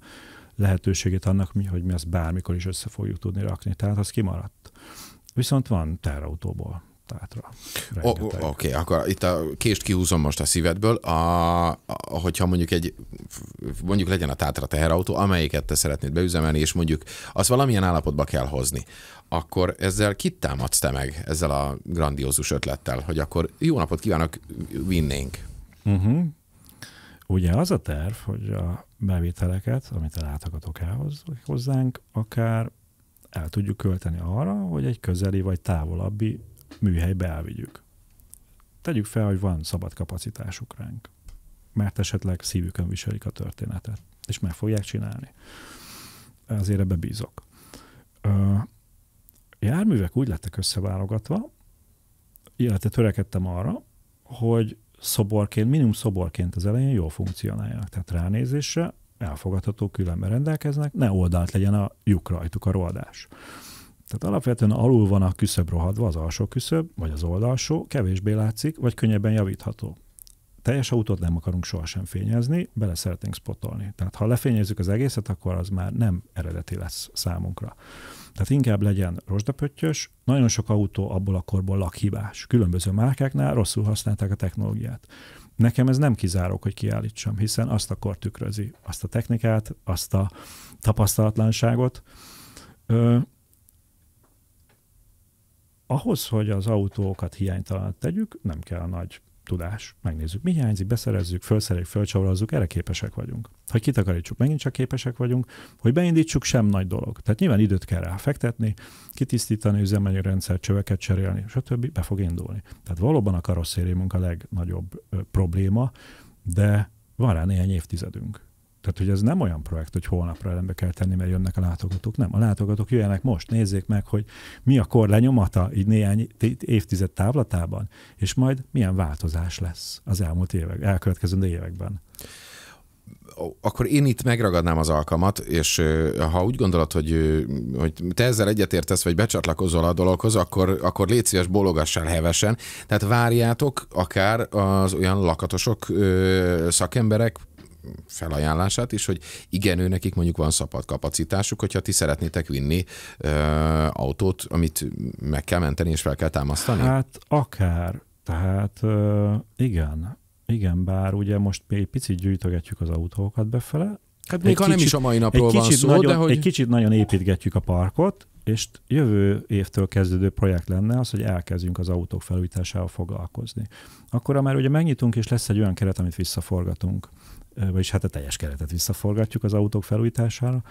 Speaker 2: lehetőségét annak, hogy mi ezt bármikor is össze fogjuk tudni rakni, tehát az kimaradt. Viszont van terrautóból tátra.
Speaker 1: Oké, okay, akkor itt a kést kihúzom most a szívedből. A, a, hogyha mondjuk egy, mondjuk legyen a tátra teherautó, amelyiket te szeretnéd beüzemelni, és mondjuk azt valamilyen állapotba kell hozni, akkor ezzel kit támadsz te meg ezzel a grandiózus ötlettel, hogy akkor jó napot kívánok, vinnénk.
Speaker 2: Uh-huh. Ugye az a terv, hogy a bevételeket, amit el át hozzánk, akár el tudjuk költeni arra, hogy egy közeli vagy távolabbi műhelybe elvigyük. Tegyük fel, hogy van szabad kapacitásuk ránk, mert esetleg szívükön viselik a történetet, és meg fogják csinálni. Azért ebbe bízok. A járművek úgy lettek összeválogatva, illetve törekedtem arra, hogy szoborként, minimum szoborként az elején jól funkcionáljanak. Tehát ránézésre elfogadható különben rendelkeznek, ne oldalt legyen a lyuk rajtuk a roldás. Tehát alapvetően alul van a küszöb rohadva, az alsó küszöb, vagy az oldalsó, kevésbé látszik, vagy könnyebben javítható teljes autót nem akarunk sohasem fényezni, bele szeretnénk spotolni. Tehát ha lefényezzük az egészet, akkor az már nem eredeti lesz számunkra. Tehát inkább legyen rozsdapöttyös, nagyon sok autó abból a korból lakhibás. Különböző márkáknál rosszul használták a technológiát. Nekem ez nem kizárók, hogy kiállítsam, hiszen azt a kor tükrözi, azt a technikát, azt a tapasztalatlanságot. Ö, ahhoz, hogy az autókat hiánytalanat tegyük, nem kell nagy tudás, megnézzük, mi hiányzik, beszerezzük, felszereljük, fölcsavarozzuk, erre képesek vagyunk. Ha kitakarítsuk, megint csak képesek vagyunk, hogy beindítsuk, sem nagy dolog. Tehát nyilván időt kell ráfektetni, kitisztítani üzemanyag rendszer, csöveket cserélni, stb. be fog indulni. Tehát valóban a karosszéri munka a legnagyobb ö, probléma, de van rá néhány évtizedünk. Tehát, hogy ez nem olyan projekt, hogy holnapra elembe kell tenni, mert jönnek a látogatók. Nem, a látogatók jöjjenek most, nézzék meg, hogy mi a kor lenyomata így néhány évtized távlatában, és majd milyen változás lesz az elmúlt évek, elkövetkező években
Speaker 1: akkor én itt megragadnám az alkalmat, és ha úgy gondolod, hogy, hogy te ezzel egyetértesz, vagy becsatlakozol a dologhoz, akkor, akkor légy szíves, bologassál hevesen. Tehát várjátok akár az olyan lakatosok szakemberek felajánlását is, hogy igen, ő nekik mondjuk van szabad kapacitásuk, hogyha ti szeretnétek vinni ö, autót, amit meg kell menteni és fel kell támasztani? Hát
Speaker 2: akár. Tehát ö, igen. Igen, bár ugye most még egy picit gyűjtögetjük az autókat befele. Hát még ha nem is a mai napról egy kicsit van szó, nagyon, de hogy... Egy kicsit nagyon építgetjük a parkot, és jövő évtől kezdődő projekt lenne az, hogy elkezdjünk az autók felújításával foglalkozni. Akkor már ugye megnyitunk, és lesz egy olyan keret, amit visszaforgatunk vagyis hát a teljes keretet visszaforgatjuk az autók felújítására,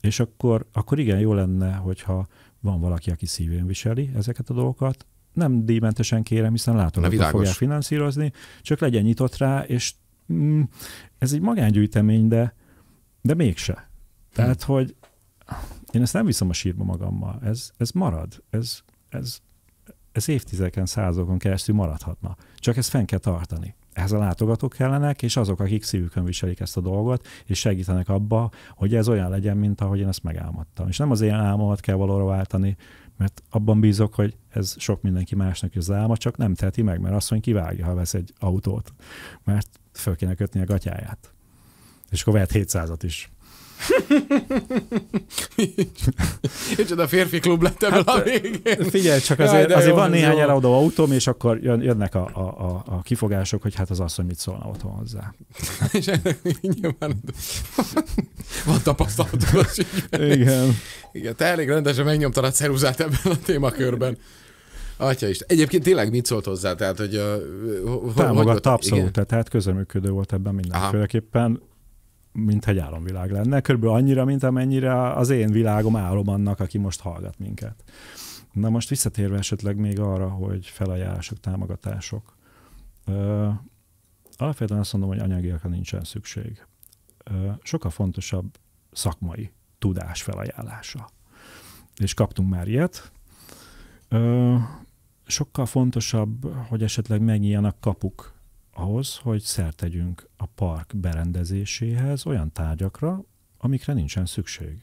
Speaker 2: és akkor, akkor igen, jó lenne, hogyha van valaki, aki szívén viseli ezeket a dolgokat, nem díjmentesen kérem, hiszen látom, hogy fogják finanszírozni, csak legyen nyitott rá, és mm, ez egy magángyűjtemény, de, de mégse. Tehát, hmm. hogy én ezt nem viszem a sírba magammal, ez, ez marad, ez, ez, ez évtizedeken, százokon keresztül maradhatna. Csak ezt fenn kell tartani ez a látogatók kellenek, és azok, akik szívükön viselik ezt a dolgot, és segítenek abba, hogy ez olyan legyen, mint ahogy én ezt megálmodtam. És nem az én álmomat kell valóra váltani, mert abban bízok, hogy ez sok mindenki másnak az álma, csak nem teheti meg, mert asszony kivágja, ha vesz egy autót, mert föl kéne kötni a gatyáját. És akkor vehet 700-at is.
Speaker 1: Én csak a férfi klub lett ebből hát, a végén. Figyelj, csak azért, Jaj, azért jó, van néhány eladó
Speaker 2: autóm, és akkor jön, jönnek a, a, a, a kifogások, hogy hát az asszony mit szólna otthon hozzá. [laughs] és ennek nyilván
Speaker 1: van tapasztalatod az Igen. Igen, te elég rendesen megnyomtad a ceruzát ebben a témakörben. Atya is. Egyébként tényleg mit szólt hozzá? Tehát, hogy, uh, Támogatta abszolút,
Speaker 2: igen. tehát közreműködő volt ebben minden. Aha mint egy álomvilág lenne, körülbelül annyira, mint amennyire az én világom álom annak, aki most hallgat minket. Na most visszatérve esetleg még arra, hogy felajánlások, támogatások. Ö, alapvetően azt mondom, hogy anyagiakra nincsen szükség. Ö, sokkal fontosabb szakmai tudás felajánlása. És kaptunk már ilyet. Ö, sokkal fontosabb, hogy esetleg megnyíljanak kapuk ahhoz, hogy szert tegyünk a park berendezéséhez olyan tárgyakra, amikre nincsen szükség.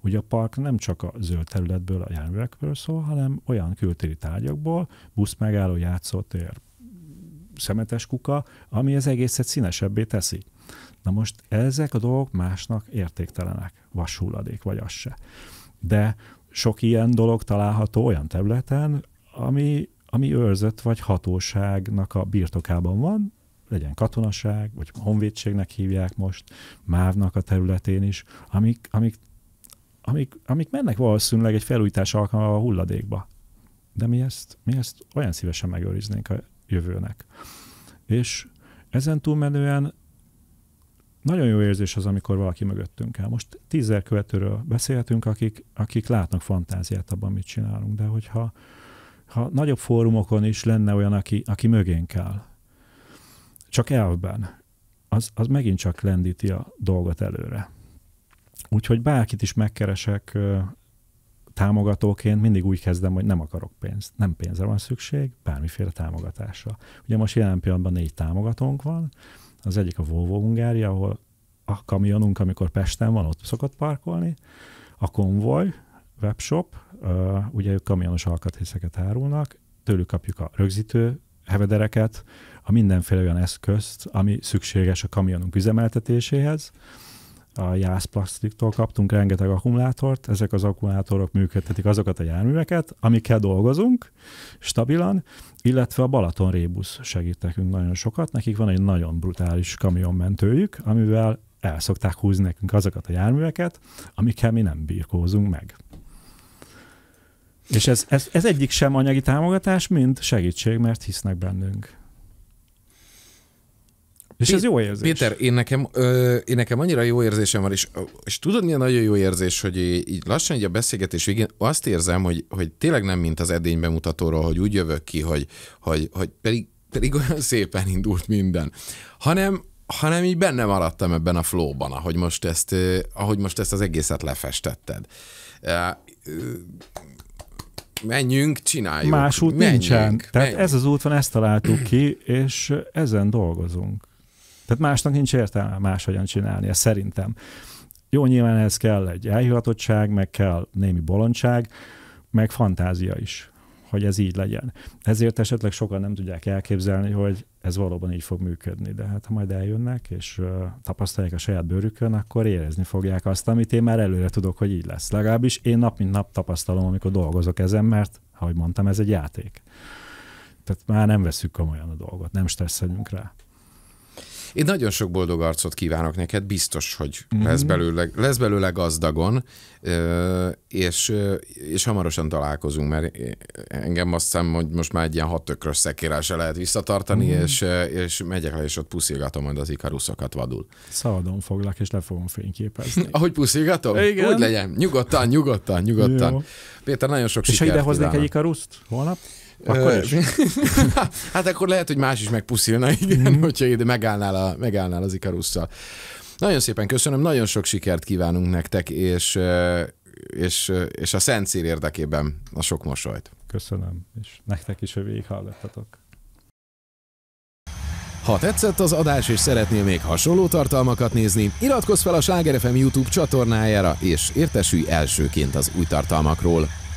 Speaker 2: Ugye a park nem csak a zöld területből, a járművekről szól, hanem olyan kültéri tárgyakból, megálló játszótér, szemetes kuka, ami az egészet színesebbé teszi. Na most ezek a dolgok másnak értéktelenek, vasulladék vagy az se. De sok ilyen dolog található olyan területen, ami ami őrzött vagy hatóságnak a birtokában van, legyen katonaság, vagy honvédségnek hívják most, mávnak a területén is, amik, amik, amik, amik mennek valószínűleg egy felújítás alkalmával a hulladékba. De mi ezt, mi ezt olyan szívesen megőriznénk a jövőnek. És ezen túlmenően nagyon jó érzés az, amikor valaki mögöttünk áll. Most tízzel követőről beszélhetünk, akik, akik látnak fantáziát abban, mit csinálunk, de hogyha ha nagyobb fórumokon is lenne olyan, aki, aki mögénk áll, csak elvben, az, az megint csak lendíti a dolgot előre. Úgyhogy bárkit is megkeresek támogatóként, mindig úgy kezdem, hogy nem akarok pénzt. Nem pénzre van szükség, bármiféle támogatásra. Ugye most jelen pillanatban négy támogatónk van, az egyik a Volvo Hungária, ahol a kamionunk, amikor Pesten van, ott szokott parkolni, a konvoj, webshop, ugye ők kamionos alkatrészeket árulnak, tőlük kapjuk a rögzítő hevedereket, a mindenféle olyan eszközt, ami szükséges a kamionunk üzemeltetéséhez. A Jász Plastiktól kaptunk rengeteg akkumulátort, ezek az akkumulátorok működtetik azokat a járműveket, amikkel dolgozunk stabilan, illetve a Balaton Rébusz segít nekünk nagyon sokat, nekik van egy nagyon brutális kamionmentőjük, amivel el szokták húzni nekünk azokat a járműveket, amikkel mi nem birkózunk meg. És ez, ez, ez egyik sem anyagi támogatás, mint segítség, mert hisznek bennünk.
Speaker 1: És ez jó érzés. Péter, én nekem, ö, én nekem annyira jó érzésem van, és, és tudod, milyen nagyon jó érzés, hogy így lassan így a beszélgetés végén azt érzem, hogy, hogy tényleg nem mint az edény bemutatóról, hogy úgy jövök ki, hogy, hogy, hogy pedig, pedig olyan szépen indult minden, hanem, hanem így benne maradtam ebben a flóban, ahogy most ezt, ahogy most ezt az egészet lefestetted menjünk, csináljuk. Más út menjünk, nincsen. Menjünk.
Speaker 2: Tehát menjünk. ez az út van, ezt találtuk ki, és ezen dolgozunk. Tehát másnak nincs értelme máshogyan csinálnia, szerintem. Jó, nyilván ez kell egy elhivatottság, meg kell némi bolondság, meg fantázia is hogy ez így legyen. Ezért esetleg sokan nem tudják elképzelni, hogy ez valóban így fog működni, de hát ha majd eljönnek és tapasztalják a saját bőrükön, akkor érezni fogják azt, amit én már előre tudok, hogy így lesz. Legalábbis én nap mint nap tapasztalom, amikor dolgozok ezen, mert ahogy mondtam, ez egy játék. Tehát már nem veszük komolyan a dolgot, nem stresszelünk rá.
Speaker 1: Én nagyon sok boldog arcot kívánok neked, biztos, hogy mm-hmm. lesz, belőle, lesz belőle gazdagon, és, és hamarosan találkozunk, mert engem azt hiszem, hogy most már egy ilyen hat ökrös szekérrel se lehet visszatartani, mm-hmm. és, és megyek le, és ott puszilgatom majd az ikaruszokat vadul.
Speaker 2: Szabadon foglak, és le
Speaker 1: fogom fényképezni. [laughs] Ahogy puszilgatom? Igen. Úgy legyen. Nyugodtan, nyugodtan, nyugodtan. Jó. Péter, nagyon sok és sikert És ha idehoznék egy
Speaker 2: ikaruszt holnap? Akkor is.
Speaker 1: [laughs] hát akkor lehet, hogy más is megpuszilna, igen, mm. hogyha ide megállnál, a, megállnál az Ikarusszal. Nagyon szépen köszönöm, nagyon sok sikert kívánunk nektek, és, és, és a Szent Cél érdekében a sok mosolyt.
Speaker 2: Köszönöm, és nektek is, hogy végighallgattatok.
Speaker 1: Ha tetszett az adás és szeretnél még hasonló tartalmakat nézni, iratkozz fel a Sláger FM YouTube csatornájára és értesülj elsőként az új tartalmakról.